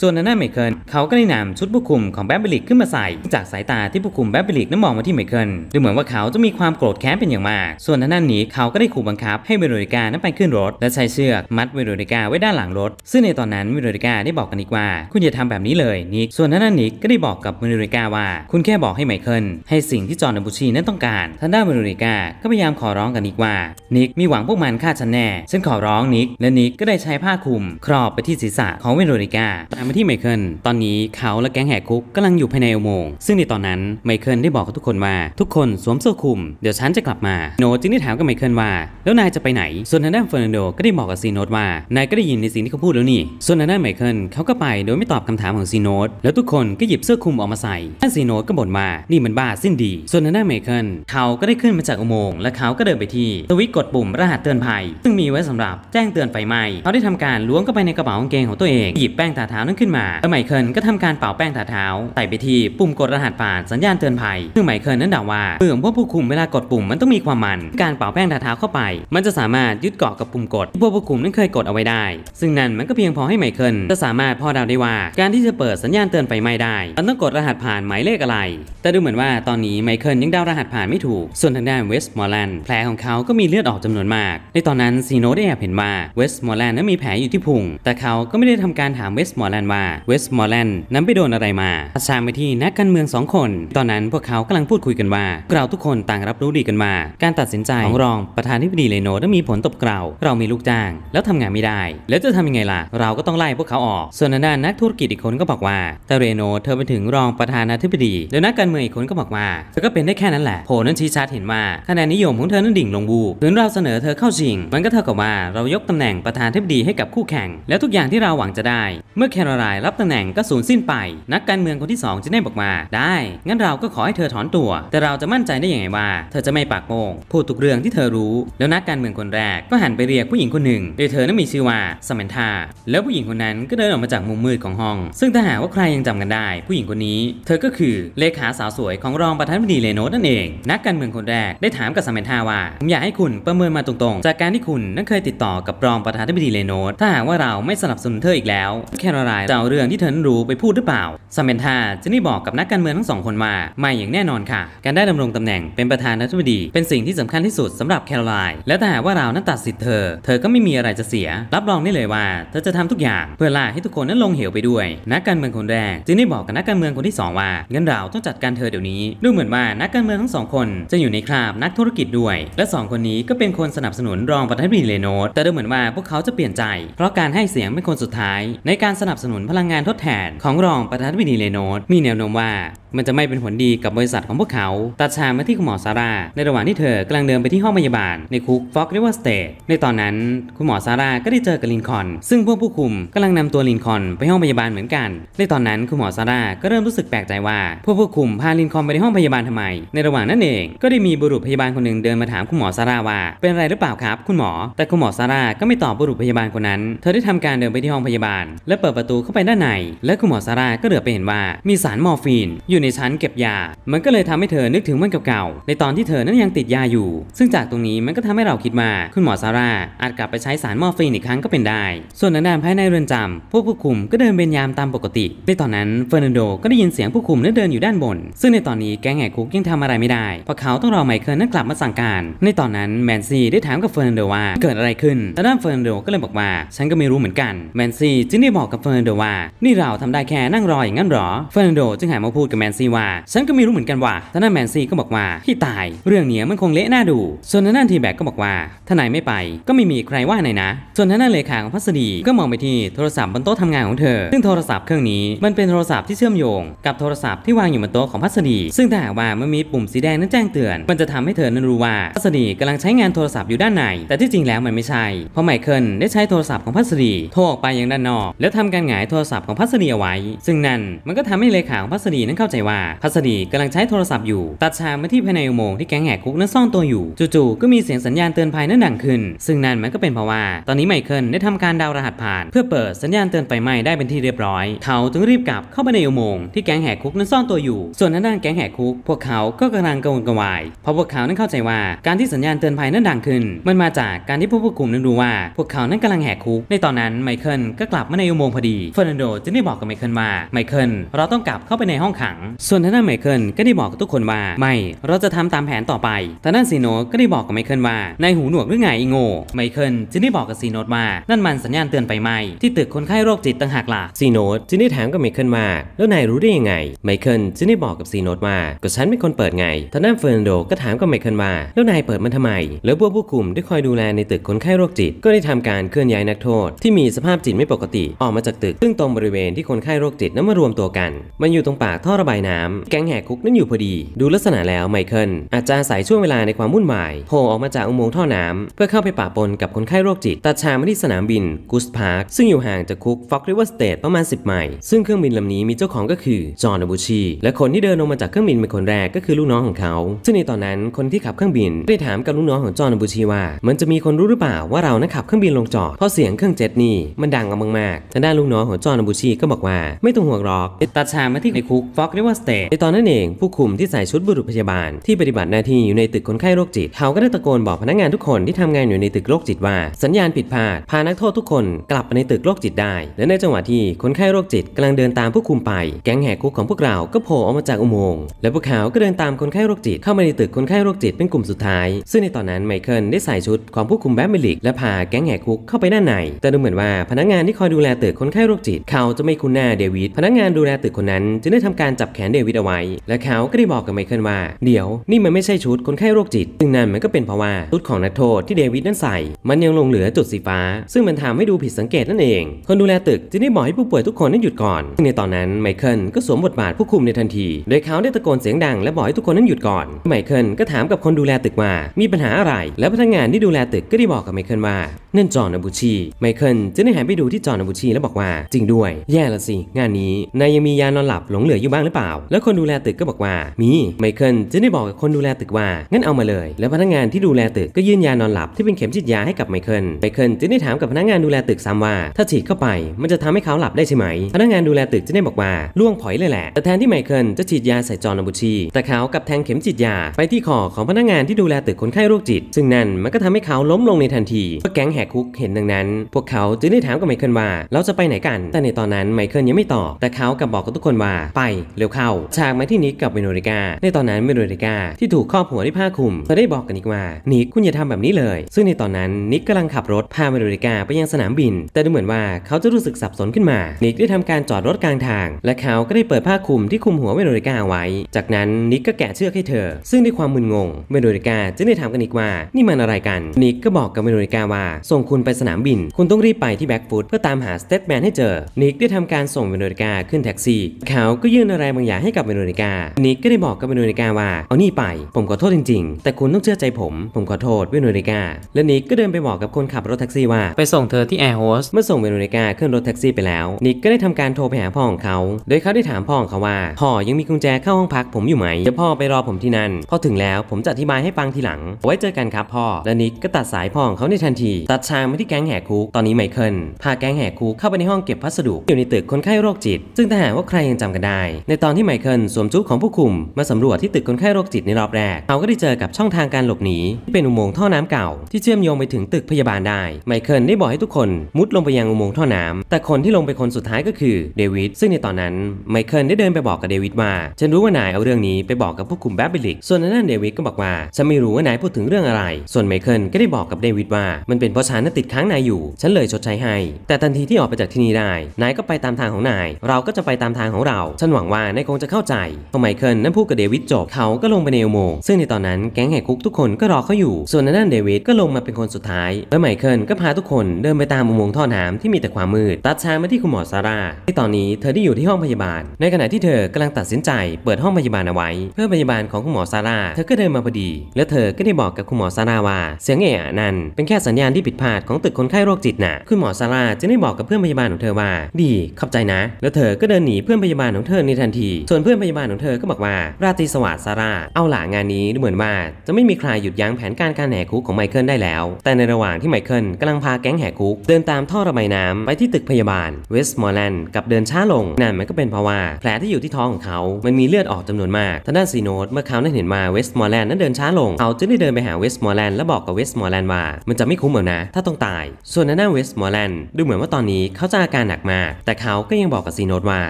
ส่วนนาน่าไมเคิลเขาก็ได้นำชุดผู้คุมของแบมเบลิกขึ้นมาใส่ จากสายตาที่ผู้คุมแบมเบลิกนั้นมองมาที่ไมเคิลดูเหมือนว่าเขาจะมีความโกรธแค้นเป็นอย่างมาก ส่วนนาน่าหนีเขาก็ได้ขู่บังคับให้เวโรนิกานั้นไปขึ้นรถ และใช้เชือกมัดเวโรนิกาไว้ด้านหลังรถซึ่งในตอนนั้นเวโรนิกาได้บอกกันอีกว่า คุณอย่าทำแบบนี้เลยนิกส่วนนาน่านิกก็ได้บอกกับเวโรนิกาว่า คุณแค่บอกให้ไมเคิลให้สิ่งที่จอร์นบูชีนั้นต้องการ ทางด้านเวโรนิกาก็พยายามขอร้องกันอีกว่านิกมีหวังพวกมันฆ่าฉันแน่ฉันขอร้องนิกและนิกก็ได้ใช้ผ้าคลุมครอบไปที่ศีรษะของเวโรนิกาตามาที่ไมเคิลตอนนี้เขาและแก๊งแหกคุกกำลังอยู่ภายในอุโมงค์ซึ่งในตอนนั้นไมเคิลได้บอกกับทุกคนว่าทุกคนสวมเสื้อคลุม เดี๋ยวฉันจะกลับมาโนจึงได้ถามกับไมเคิลว่า แล้วนายจะไปไหนส่วนทางด้านเฟอร์นันโดก็ได้บอกกับซีโนดว่านายก็ได้ยินในสิ่งที่เขาพูดแล้วนี่ส่วนทางด้านไมเคิลเขาก็ไปโดยไม่ตอบคำถามของซีโนดแล้วทุกคนก็หยิบเสื้อคลุมออกมาใส่ท่านซีโนดก็บ่นว่านี่มันบ้าสิ้นดี ส่วนทางด้านไมเคิลเขาก็ได้ขึ้นมาจากอุโมงค์และเขาก็เดินไปที่สวิตกดปุ่มรหัสเตือนภัย ซึ่งมีไว้สำหรับแจ้งเตือนไฟไหม้เขาได้ทำการล้วงเข้าไปในกระเป๋ากางเกงของตัวเองหยิบแป้งทาเท้าั้นขึ้นมาแล้วไมเคิลก็ทำการเป่าแป้งถาเท้าใส่ไปที่ปุ่มกดรหัสผ่านสัญญาณเตือนภัยซึ่งไมเคิลนั้นด่าว่าเมื่อวกผู้คุมเวลากดปุ่มมันต้องมีความมัน การเป่าแป้งถาเท้าเข้าไป มันจะสามารถยึดเกาะกับปุ่มกดที่พวกผู้คุมนั้นเคยกดเอาไว้ได้ ซึ่งนั้นมันก็เพียงพอให้ไมเคิลจะสามารถพอเดาได้ว่า การที่จะเปิดสัญญาณเตือนไฟไหม้ได้มันต้องกดรหัสผ่านหมายเลขอะไร แต่ดูเหมือนว่าตอนนี้ไมเคิลยังเดารหัสผ่านไม่ถูกส่วนทางด้านเวสต์มอร์แลนด์แผลของเขาก็มีเลือดออกจำนวนมาก ในตอนนั้นซีโนได้แอบเห็นว่าเวสต์มอร์แลนด์นั้นมีแผลอยู่ที่พุงแต่เขาก็ไม่ได้ทำการถามเวสต์มอร์แลันว่าเวสต์มอร์แลนด์นั้นไปโดนอะไรมา ประชามไปที่นักการเมืองสองคน ตอนนั้นพวกเขากำลังพูดคุยกันว่าเราทุกคนต่างรับรู้ดีกันมา การตัดสินใจของรองประธานที่ปดีเลโนด้มีผลตบเกลาเรามีลูกจ้างแล้วทำงานไม่ได้ แล้วจะทำยังไงล่ะ เราก็ต้องไล่พวกเขาออก ส่วนด้านนักธุรกิจอีกคนก็บอกว่า แต่เรโนเธอไปถึงรองประธานาธิบดีแล้วนักการเมืองอีกคนก็บอกว่าเธอก็เป็นได้แค่นั้นแหละ โผนั้นชี้ชัดเห็นว่าคะแนนนิยมของเธอนั้นดิ่งลงบูถึงเราเสนอเธอเข้าชิง มันก็เท่ากับว่าเรายกตำแหน่งประธานธิบดีให้กับคู่แข่ง แล้วทุกอย่างที่เราหวังจะได้เมื่อแคโรรรายรับตำแหน่งก็สูญสิ้นไป นักการเมืองคนที่2จะได้บอกมาได้ งั้นเราก็ขอให้เธอถอนตัว แต่เราจะมั่นใจได้อย่างไรว่า เธอจะไม่ปากโกงพูดทุกเรื่องที่เธอรู้ แล้วนักการเมืองคนแรก ก็หันไปเรียกผู้หญิงคนหนึ่งโดยเธอนั้นมีชื่อว่าสมันธาแล้วผู้หญิงคนนั้นก็เดินออกมาจากมุมมืดของห้อง ซึ่งถ้าหากว่าใครยังจำกันได้ ผู้หญิงคนนี้ เธอก็คือเลขาสาวสวยของรองประธานาธิบดีเลโนนั่นเองนักการเมืองคนแรกได้ถามกับสมันธาว่าผมอยากให้คุณประเมินมาตรงๆ จากการที่คุณนั้นเคยติดต่อกับรองประธานบดีเลโนถ้าหากว่าเราไม่สนับสนุนเธออีกแล้ว แคโรไลจะเอาเรื่องที่เธอรู้ไปพูดหรือเปล่า ซามเบนธาจะนี่บอกกับนักการเมืองทั้งสองคนมา ไม่อย่างแน่นอนค่ะ การได้ดำรงตำแหน่งเป็นประธานฐมนบดี เป็นสิ่งที่สำคัญที่สุดสำหรับแคโรไลน์และถ้าหากว่าเรานั้นตัดสิทธิ์เธอ เธอก็ไม่มีอะไรจะเสีย รับรองได้เลยว่า เธอจะทำทุกอย่างเพื่อล่าให้ทุกคนนั้นลงเหวไปด้วย นักการเมืองคนแรกจะนี่บอกกับนักการเมืองคนที่ 2 ว่า เงินเราต้องจัดการเธอเดี๋ยวนี้ ดูเหมือนว่านักการเมืองทั้งสองคนจะอยู่ในคราบนักธุรกิจด้วย และ2 คนนี้ก็เป็นคนสนับสนุนรองประธานาธิบดีเลโนสแต่ดูเหมือนว่าพวกเขาจะเปลี่ยนใจ เพราะการให้เสียงเป็นคนสุดท้าย ในการสนับสนุนนุนพลังงานทดแทนของรองประธานวินีเลโนดมีแนวโน้มว่ามันจะไม่เป็นผลดีกับบริษัทของพวกเขาตัดฉากมาที่คุณหมอซาร่าในระหว่างที่เธอกำลังเดินไปที่ห้องพยาบาลในคุกฟ็อกเรเวอร์สเตทในตอนนั้นคุณหมอซาร่าก็ได้เจอกับลินคอนซึ่งพวกผู้คุมกำลังนำตัวลินคอนไปห้องพยาบาลเหมือนกัน ในตอนนั้นคุณหมอซาร่าก็เริ่มรู้สึกแปลกใจว่าพวกผู้คุมพาลินคอนไปในห้องพยาบาลทำไม ในระหว่างนั้นเอง ก็ได้มีบุรุษพยาบาลคนหนึ่งเดินมาถามคุณหมอซาร่าว่า เป็นอะไรหรือเปล่าครับ คุณหมอแต่คุณหมอซาร่าก็ไม่ตอบบุรุษพยาบาลคนนั้นเธอได้ทาการเดินไปที่ห้องพยาบาล และเปิดประตูเข้าไปด้านใน และคุณหมอซาร่าก็เหลือไปเห็นว่ามีสารมอร์ฟีนอยู่ในชั้นเก็บยา มันก็เลยทำให้เธอนึกถึงวันเก่าๆ ในตอนที่เธอนั้นยังติดยาอยู่ ซึ่งจากตรงนี้มันก็ทำให้เราคิดว่าคุณหมอซาร่าอาจกลับไปใช้สารมอร์ฟีนอีกครั้งก็เป็นได้ ส่วนนันดานภายในเรือนจำพวกผู้คุมก็เดินเบนยามตามปกติ ในตอนนั้นเฟอร์นันโด ก็ได้ยินเสียงผู้คุมนั่นเดินอยู่ด้านบน ซึ่งในตอนนี้แก๊งแหกคุกยังทำอะไรไม่ได้ เพราะเขาต้องรอไมเคิลนั่นกลับมาสั่งการ ในตอนนั้นแมนซีได้ถามกับเฟอร์นันโดว่าเกิดอะไรขึ้นแต่ด้านเฟอร์นันโดก็เลยบอกว่าฉันก็ไม่รู้เหมือนกันแมนซีจึงได้บอกกับเฟอร์นันโดว่า นี่เราทำได้แค่นั่งรออย่างนั้นหรอเฟรนโด จึงหันมาพูดกับแมนซีว่า ฉันก็ไม่รู้เหมือนกันว่าทนานแมนซีก็บอกว่าที่ตาย เรื่องเนี้ยมันคงเละหน้าดู ส่วนทนานทีแบกก็บอกว่าทนายไม่ไปก็ไม่มีใครว่าไหนนะ ส่วนทนานเลขาของพัสดี ก็มองไปที่โทรศัพท์บนโต๊ะทำงานของเธอ ซึ่งโทรศัพท์เครื่องนี้ มันเป็นโทรศัพท์ที่เชื่อมโยงกับโทรศัพท์ที่วางอยู่บนโต๊ะของพัสดี ซึ่งถ้าหากว่ามันมีปุ่มสีแดงนั้นแจ้งเตือนมันจะทำให้เธอนั้นรู้ว่าพัสดีกำลังใช้งานโทรศัพท์อยู่ด้านในแต่ที่จริงแล้วมันไม่ใช่เพราะไมเคิลได้ใช้โทรศัพท์ของพัสดีโทรออกไปยังด้านนอก แล้วทำการหงาายโทรศัพท์ของพัสดีเอาไว้ ซึ่งนั่นมันก็ทำให้เลขาของพัสดีนั้นเข้าใจว่าพัสดีกำลังใช้โทรศัพท์อยู่ ตัดฉากมาที่ภายในอุโมงค์ที่แก๊งแหกคุกนั้นซ่อนตัวอยู่ จู่ๆก็มีเสียงสัญญาณเตือนภัยนั้นดังขึ้น ซึ่งนั่นมันก็เป็นเพราะว่า ตอนนี้ไมเคิลได้ทำการดาวรหัสผ่าน เพื่อเปิดสัญญาณเตือนไฟไหม้ได้เป็นที่เรียบร้อย เขาจึงรีบกลับเข้าไปในอุโมงค์ที่แก๊งแหกคุกนั้นซ่อนตัวอยู่ ส่วนนั้นด้านแก๊งแหกคุก พวกเขาก็กำลังกังวลกังวาย เพราะพวกเขานั้นเข้าใจว่า การที่สัญญาณเตือนภัยนั้นดังขึ้น มันมาจากการที่ผู้ควบคุมนั้นรู้ว่าพวกเขานั้นกาลังแหกคุกในตอนนั้น ไมเคิลก็กลับมาในอุโมงค์พอดีเฟอร์นันโดจึงได้บอกกับไมเคิลว่าไมเคิลเราต้องกลับเข้าไปในห้องขัง ส่วนทานดานไมเคิลก็ได้บอกกับทุกคนว่าไม่เราจะทำตามแผนต่อไปทานดานซีโนก็ได้บอกกับไมเคิลว่านายหูหนวกหรือไงอีโง่ไมเคิลจึงได้บอกกับซีโนดว่านั่นมันสัญญาณเตือนไปไหมที่ตึกคนไข้โรคจิตต่างหากล่ะซีโนดจึงได้ถามกับไมเคิลว่าแล้วนายรู้ได้ยังไง ไมเคิลจึงได้บอกกับซีโนดว่าก็ฉันเป็นคนเปิดไงทานดานเฟอร์นันโด ก็ถามกับไมเคิลว่าแล้วนายเปิดมันทำไมแล้วพวกผู้คุมได้คอยดูแลในตึกคนไข้โรคจิตก็ได้ทำการเคลื่อนย้ายนักโทษที่มีสภาพจิตไม่ปกติออกมาจากตึกซึ่งตรงบริเวณที่คนไข้โรคจิตนั้นมารวมตัวกัน มันอยู่ตรงปากท่อระบายน้ำแก๊งแหกคุกนั้นอยู่พอดี ดูลักษณะแล้วไมเคิลอาจจะอาศัยช่วงเวลาในความวุ่นวายโผล่ออกมาจากอุโมงค์ท่อน้ำ เพื่อเข้าไปปะปนกับคนไข้โรคจิต ตัดฉากมาที่สนามบินกุสพาร์คซึ่งอยู่ห่างจากคุกฟ็อกริเวอร์สเตทประมาณ10ไมล์ซึ่งเครื่องบินลำนี้มีเจ้าของก็คือจอห์นอบูชี และคนที่เดินลงมาจากเครื่องบินเป็นคนแรกก็คือลูกน้องของเขาซึ่งในตอนนั้นคนที่ขับเครื่องบิน ได้ถามกับลูกน้องของจอห์นอบูชีว่า มันจะมีคนรู้หรือเปล่าว่าเรานั้นขับเครื่องบินลงจอดเพราะเสียงเครื่องเจ็ตนี่มันดังมากๆทางด้านลูกน้องของจอห์นบูชีก็บอกว่าไม่ต้องห่วงหรอกตัดฉากมาที่ในคุกฟ็อกเรียกว่าสเตทในตอนนั้นเองผู้คุมที่ใส่ชุดบุรุษพยาบาลที่ปฏิบัติหน้าที่อยู่ในตึกคนไข้โรคจิต เขาก็ได้ตะโกนบอกพนักงานทุกคนที่ทำงานอยู่ในตึกโรคจิตว่า สัญญาณผิดพลาด พานักโทษทุกคนกลับไปในตึกโรคจิตได้ และในจังหวะที่คนไข้โรคจิตกำลังเดินตามผู้คุมไปแก๊งแหกคุกของพวกเราก็โผล่ออกมาจากอุโมงค์ และพวกเขาก็เดินตามคนไข้โรคจิต เข้ามาในตึกคนไข้โรคจิตเป็นกลุ่มสุดท้ายซึ่งในตอนนั้นไมเคิลได้ใส่ชุดของผู้คุมแบมบิลิก และพาแก๊งแหกคุกเข้าไปด้านในแต่ดูเหมือนว่า พนักงานที่คอยดูแลตึกคนไข้โรรคจิตเขาจะไม่คุ้นหน้าเดวิดพนักงานดูแลตึกคนนั้นจึงได้ทำการจับแขนเดวิดเอาไว้ และเขาก็ได้บอกกับไมเคิลว่า เดี๋ยวนี่มันไม่ใช่ชุดคนไข้โรคจิตซึ่งนั่นมันก็เป็นเพราะว่าชุดของนักโทษที่เดวิดนั้นใส่ มันยังลงเหลือจุดสีฟ้า ซึ่งมันทำให้ดูผิดสังเกตนั่นเอง คนดูแลตึกจึงได้บอกให้ผู้ป่วยทุกคนนั้นหยุดก่อนซึ่งในตอนนั้นไมเคิลก็สวมบทบาทผู้คุมในทันที โดยเขาได้ตะโกนเสียงดังและบอกให้ทุกคนนั้นหยุดก่อน ไมเคิลก็ถามกับคนดูแลตึกว่ามีปัญหาอะไร และพนักงานที่ดูแลตึกก็ได้บอกกับไมเคิลว่านั่นจอห์นอบูชีไมเคิลจึงได้หันไปดูที่จอห์นอบูชีและบอกว่าจริงด้วย แย่ละสิ งานนี้นายยังมียานอนหลับหลงเหลืออยู่บ้างหรือเปล่า แล้วคนดูแลตึกก็บอกว่า มีไมเคิลจะได้บอกกับคนดูแลตึกว่างั้นเอามาเลย แล้วพนักงานที่ดูแลตึกก็ยื่นยานอนหลับที่เป็นเข็มฉีดยาให้กับไมเคิลไมเคิลจะได้ถามกับพนักงานดูแลตึกซ้ำว่าถ้าฉีดเข้าไป มันจะทำให้เขาหลับได้ใช่ไหม พนักงานดูแลตึกจะได้บอกว่าล่วงผอยเลยแหละแต่แทนที่ไมเคิลจะฉีดยาใส่จอ์นอบุชีแต่เขากับแทงเข็มฉีดยาไปที่คอของพนักงานที่ดูแลตึกคนไข้โรคจิต ซึ่งนั่นมันก็ทำให้เขาล้มลงในทันทีเมืแก๊งแหกคุกเห็นดังนั้น พวกเขาจึงได้ถามกับไมเคิลว่า เราจะไปไหนกัันแต่ในตอนนั้นไมเคิลยังไม่ตอบแต่เขากลับบอกกับทุกคนว่าไปเร็วเข้าฉากมาที่นิกกับเวโนริกาในตอนนั้นเวโนริกาที่ถูกครอบหัวด้วยผ้าคลุมเธอได้บอกกับนิกว่านิกคุณอย่าทำแบบนี้เลย ซึ่งในตอนนั้นนิกกำลังขับรถพาเวโนริกาไปยังสนามบิน แต่ดูเหมือนว่าเขาจะรู้สึกสับสนขึ้นมานิกได้ทำการจอดรถกลางทาง และเขาก็ได้เปิดผ้าคลุม ที่คลุมหัวเวโนริกาไว้ จากนั้นนิกก็แกะเชือกให้เธอ ซึ่งด้วยความมึนงงเวโนริกาจึงได้ถามกันนิกว่า นี่มันอะไรกันนิกก็บอกกับเวโนริกาว่าส่งคุณไปสนามบิน คุณต้องรีบไปที่แบ็กฟูดเพื่อตามหาสเตทแมนให้เจจอนิกได้ทำการส่งเวโนริกาขึ้นแท็กซี่ เขาก็ยื่นอะไรบางอย่างให้กับเวโนริกา นิกก็ได้บอกกับเวโนริกาว่า เอานี่ไป ผมขอโทษจริงๆ แต่คุณต้องเชื่อใจผม ผมขอโทษเวโนริกา และนิกก็เดินไปบอกกับคนขับรถแท็กซี่ว่า ไปส่งเธอที่แอร์โฮสเมื่อส่งเวโนริกาขึ้นรถแท็กซี่ไปแล้ว นิกก็ได้ทำการโทรไปหาพ่อของเขา โดยเขาได้ถามพ่อของเขาว่า พ่อยังมีกุญแจเข้าห้องพักผมอยู่ไหมจะพ่อไปรอผมที่นั่น พอถึงแล้วผมจะอธิบายให้ฟังทีหลัง ไว้เจอกันครับพ่อ และนิกก็ตัดสายพ่อของเขาในทันที ตัดชางมาที่แก๊งแหกคุกตอนนี้ไมเคิลพาแก๊งแหกคุกเข้าไปในห้องเกก็บพัสดุอยู่ในตึกคนไข้โรคจิต ซึ่งถ้าหากว่าใครยังจำกันได้ ในตอนที่ไมเคิลสวมชุดของผู้คุมมาสำรวจที่ตึกคนไข้โรคจิตในรอบแรก เขาก็ได้เจอกับช่องทางการหลบหนีที่เป็นอุโมงค์ท่อน้ำเก่า ที่เชื่อมโยงไปถึงตึกพยาบาลได้ ไมเคิลได้บอกให้ทุกคน มุดลงไปยังอุโมงค์ท่อน้ำ แต่คนที่ลงไปคนสุดท้ายก็คือเดวิด ซึ่งในตอนนั้นไมเคิลได้เดินไปบอกกับเดวิดว่าฉันรู้ว่านายเอาเรื่องนี้ไปบอกกับผู้คุมแบบิลิก ส่วนนั้นเดวิดก็บอกว่าฉันไม่รู้ว่านายพูดถึงเรื่องอะไร ส่วนไมเคิลก็ได้บอกกับเดวิดว่า มันเป็นเพราะฉันติดค้างนายอยู่ ฉันเลยชดใช้ให้ แต่ทันทีที่ออกไปจากที่นีนี้ได้นายก็ไปตามทางของนายเราก็จะไปตามทางของเรา ฉันหวังว่านายคงจะเข้าใจพอไมเคิลนั้นพูดกับเดวิดจบเขาก็ลงไปในอุโมงค์ซึ่งในตอนนั้นแก๊งแหกคุกทุกคนก็รอเขาอยู่ ส่วนนั้นเดวิดก็ลงมาเป็นคนสุดท้าย และไมเคิลก็พาทุกคนเดินไปตามอุโมงค์ท่อน้ำที่มีแต่ความมืด ตัดชามาที่คุณหมอซาร่าที่ตอนนี้เธอได้อยู่ที่ห้องพยาบาล ในขณะที่เธอกำลังตัดสินใจเปิดห้องพยาบาลเอาไว้เพื่อพยาบาลของคุณหมอซาร่าเธอก็เดินมาพอดี และเธอก็ได้บอกกับคุณหมอซาร่าว่าเสียงเอะนั่นเป็นแค่สัญญาณที่ผิดพลาดของตึกคนไข้โรคจิตนะคุณหมอซาร่าจึงได้บอกกับเพื่อนพยาบาลของเธอว่า ดีเข้าใจนะ แล้วเธอก็เดินหนีเพื่อนพยาบาลของเธอในทันที ส่วนเพื่อนพยาบาลของเธอก็บอกว่า ราตรีสวัสดิ์ซาร่า เอาหล่ะงานนี้ดูเหมือนว่า จะไม่มีใครหยุดยั้งแผนการการแหกคุกของไมเคิลได้แล้ว แต่ในระหว่างที่ไมเคิลกำลังพาแก๊งแหกคุก เดินตามท่อระบายน้ำไปที่ตึกพยาบาลเวสต์มอร์แลนด์กับเดินช้าลงนั่นมันก็เป็นเพราะว่าแผลที่อยู่ที่ท้องของเขามันมีเลือดออกจำนวนมากทางด้านซีโนดเมื่อเขาได้เห็นมาเวสต์มอร์แลนด์นั้นเดินช้าลงเขาจึงได้เดินไปหาเวสต์มอร์แลนด์และบอกกับเวสต์มอร์แลนด์ว่า มันจะไม่คุ้มหรอนะ ถ้าต้องตายส่วนหน้าเวสต์มอร์แลนด์ดูเหมือนว่าตอนนี้เขาจะอาการหนักมากแต่เขาก็ยังบอกกับซีโนดว่า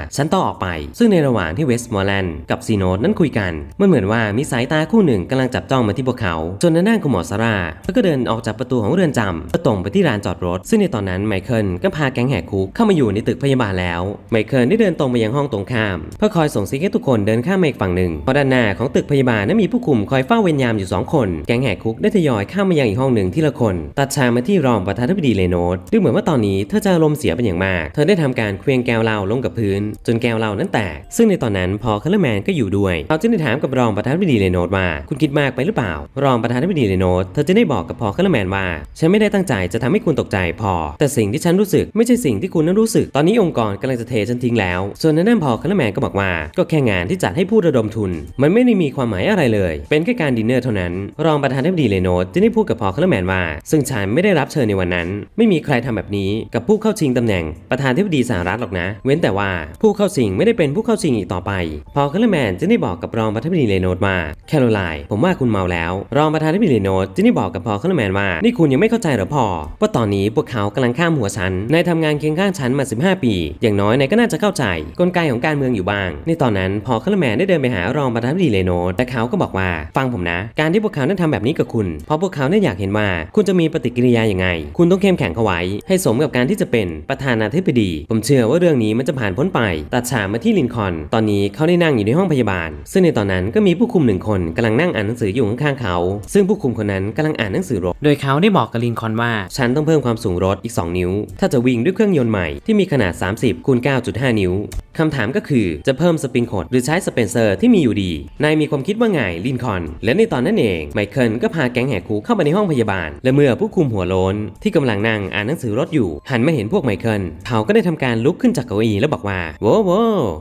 ฉันต้องออกไป ซึ่งในระหว่างที่เวสต์มอร์แลนด์กับซีโนดนั้นคุยกันมันเหมือนว่ามีสายตาคู่หนึ่ง กำลังจับจ้องมาที่พวกเขา จนนั่งคุณหมอซาร่าแล้วก็เดินออกจากประตูของเรือนจำกวตรงไปที่ลานจอดรถ ซึ่งในตอนนั้นไมเคิลก็พาแก๊งแหกคุก เข้ามาอยู่ในตึกพยาบาลแล้วไมเคิลได้เดินตรงไปยังห้องตรงข้ามเพื่อคอยส่งสิงให้ทุกคนเดินข้ามมาอีกฝั่งหนึ่งเพราะด้านหน้าของตึกพยาบาลนั้นมีผู้คุมคอยเฝ้าเวรยามอยู่2คนแก๊งแหกคุก ได้ทยอยข้ามมายังอีกห้องหนึ่งทีละคนตัดชามาที่รองประธานาธิบดีเลโนดดูเหมือนว่าตอนนี้เธอจะอารมณ์เสียเป็นอย่างมาากเธอได้ทำการเคลียงแก้วเหล้าลงกับพื้น จนแก้วเหล้านั้นแตก ซึ่งในตอนนั้นพอคาร์ลแมนก็อยู่ด้วยเขาจึงได้ถามกับรองประธานาธิบดีเลโนดว่าคุณคิดมากไปหรือเปล่า รองประธานาธิบดีเลโนดเธอจะได้บอกกับพอคาร์ลแมนว่า ฉันไม่ได้ตั้งใจจะทำให้คุณตกใจพอแต่สิ่งที่ฉันรู้สึกไม่ใช่สิ่งที่คุณนั้นรู้สึก ตอนนี้องค์กรกำลังจะเทฉันทิ้งแล้ว ส่วนนั้นพอคาร์ลแมนก็บอกว่า ก็แค่งานที่จัดให้ผู้ระดมทุน มันไม่ได้มีความหมายอะไรเลย เป็นแค่การดินเนอร์เท่านั้น รองประธานาธิบดีเลโนดจึงได้พูดกับพอคาลเลแมนว่า ซึ่งฉันไม่ได้รับเชิญในวันนั้น ไม่มีใครทำแบบนี้กับผู้เข้าชิงตำแหน่งประธานที่ดีสหรัฐหรอกนะเว้นแต่ว่าผู้เข้าสิงไม่ได้เป็นผู้เข้าสิงอีกต่อไป พอคลแมนจะได้บอกกับรองประธานที่ดีเลโนดมาแคโรไลน์ผมว่าคุณเมาแล้ว รองประธานที่ดีเลโนดจะได้บอกกับพอคลแมนว่านี่คุณยังไม่เข้าใจหรอพอ ว่าตอนนี้พวกเขากำลังข้ามหัวฉันนายทำงานเคียงข้างฉันมา 15 ปี อย่างน้อยนายก็น่าจะเข้าใจ กลไกของการเมืองอยู่บ้าง ในตอนนั้นพอคลแมนได้เดินไปหารองประธานที่ดีเลโนดแต่เขาก็บอกว่า ฟังผมนะ การที่พวกเขานด้นทำแบบนี้กับคุณเพราะพวกเขาเน้อยากเห็นว่าคุณจะมีปฏิกิริยาอย่างไงคุณต้องเข้มแข็งเข้าไว้ ให้สมกับการที่จะเป็นประธานาธิธิบดี ผมเชื่อว่าเรื่องนี้มันจะผ่านพ้นไป ตัดฉากมาที่ลินคอนตอนนี้เขาได้นั่งอยู่ในห้องพยาบาล ซึ่งในตอนนั้นก็มีผู้คุมหนึ่งคนกำลังนั่งอ่านหนังสืออยู่ข้างเขา ซึ่งผู้คุมคนนั้นกำลังอ่านหนังสือรถ โดยเขาได้บอกกับลินคอนว่า ฉันต้องเพิ่มความสูงรถอีก2นิ้ว ถ้าจะวิ่งด้วยเครื่องยนต์ใหม่ที่มีขนาด 30คูณ9.5 นิ้วคำถามก็คือ จะเพิ่มสปริงโคดหรือใช้สเปนเซอร์ ที่มีอยู่ดี นายมีความคิดว่าไงลินคอนและในตอนนั้นเองไมเคิลก็พาแก๊งแหกคุกเข้ามาในห้องพยาบาล และเมื่อผู้คุมหัวโลนที่กำลังนั่งอ่านหนังสือรถอยู่ หันมาเห็นพวกไมเคิลเขาก็ได้ทำการลุกขึ้นจากเก้าอี้แล้วบอกว่าโว้โว้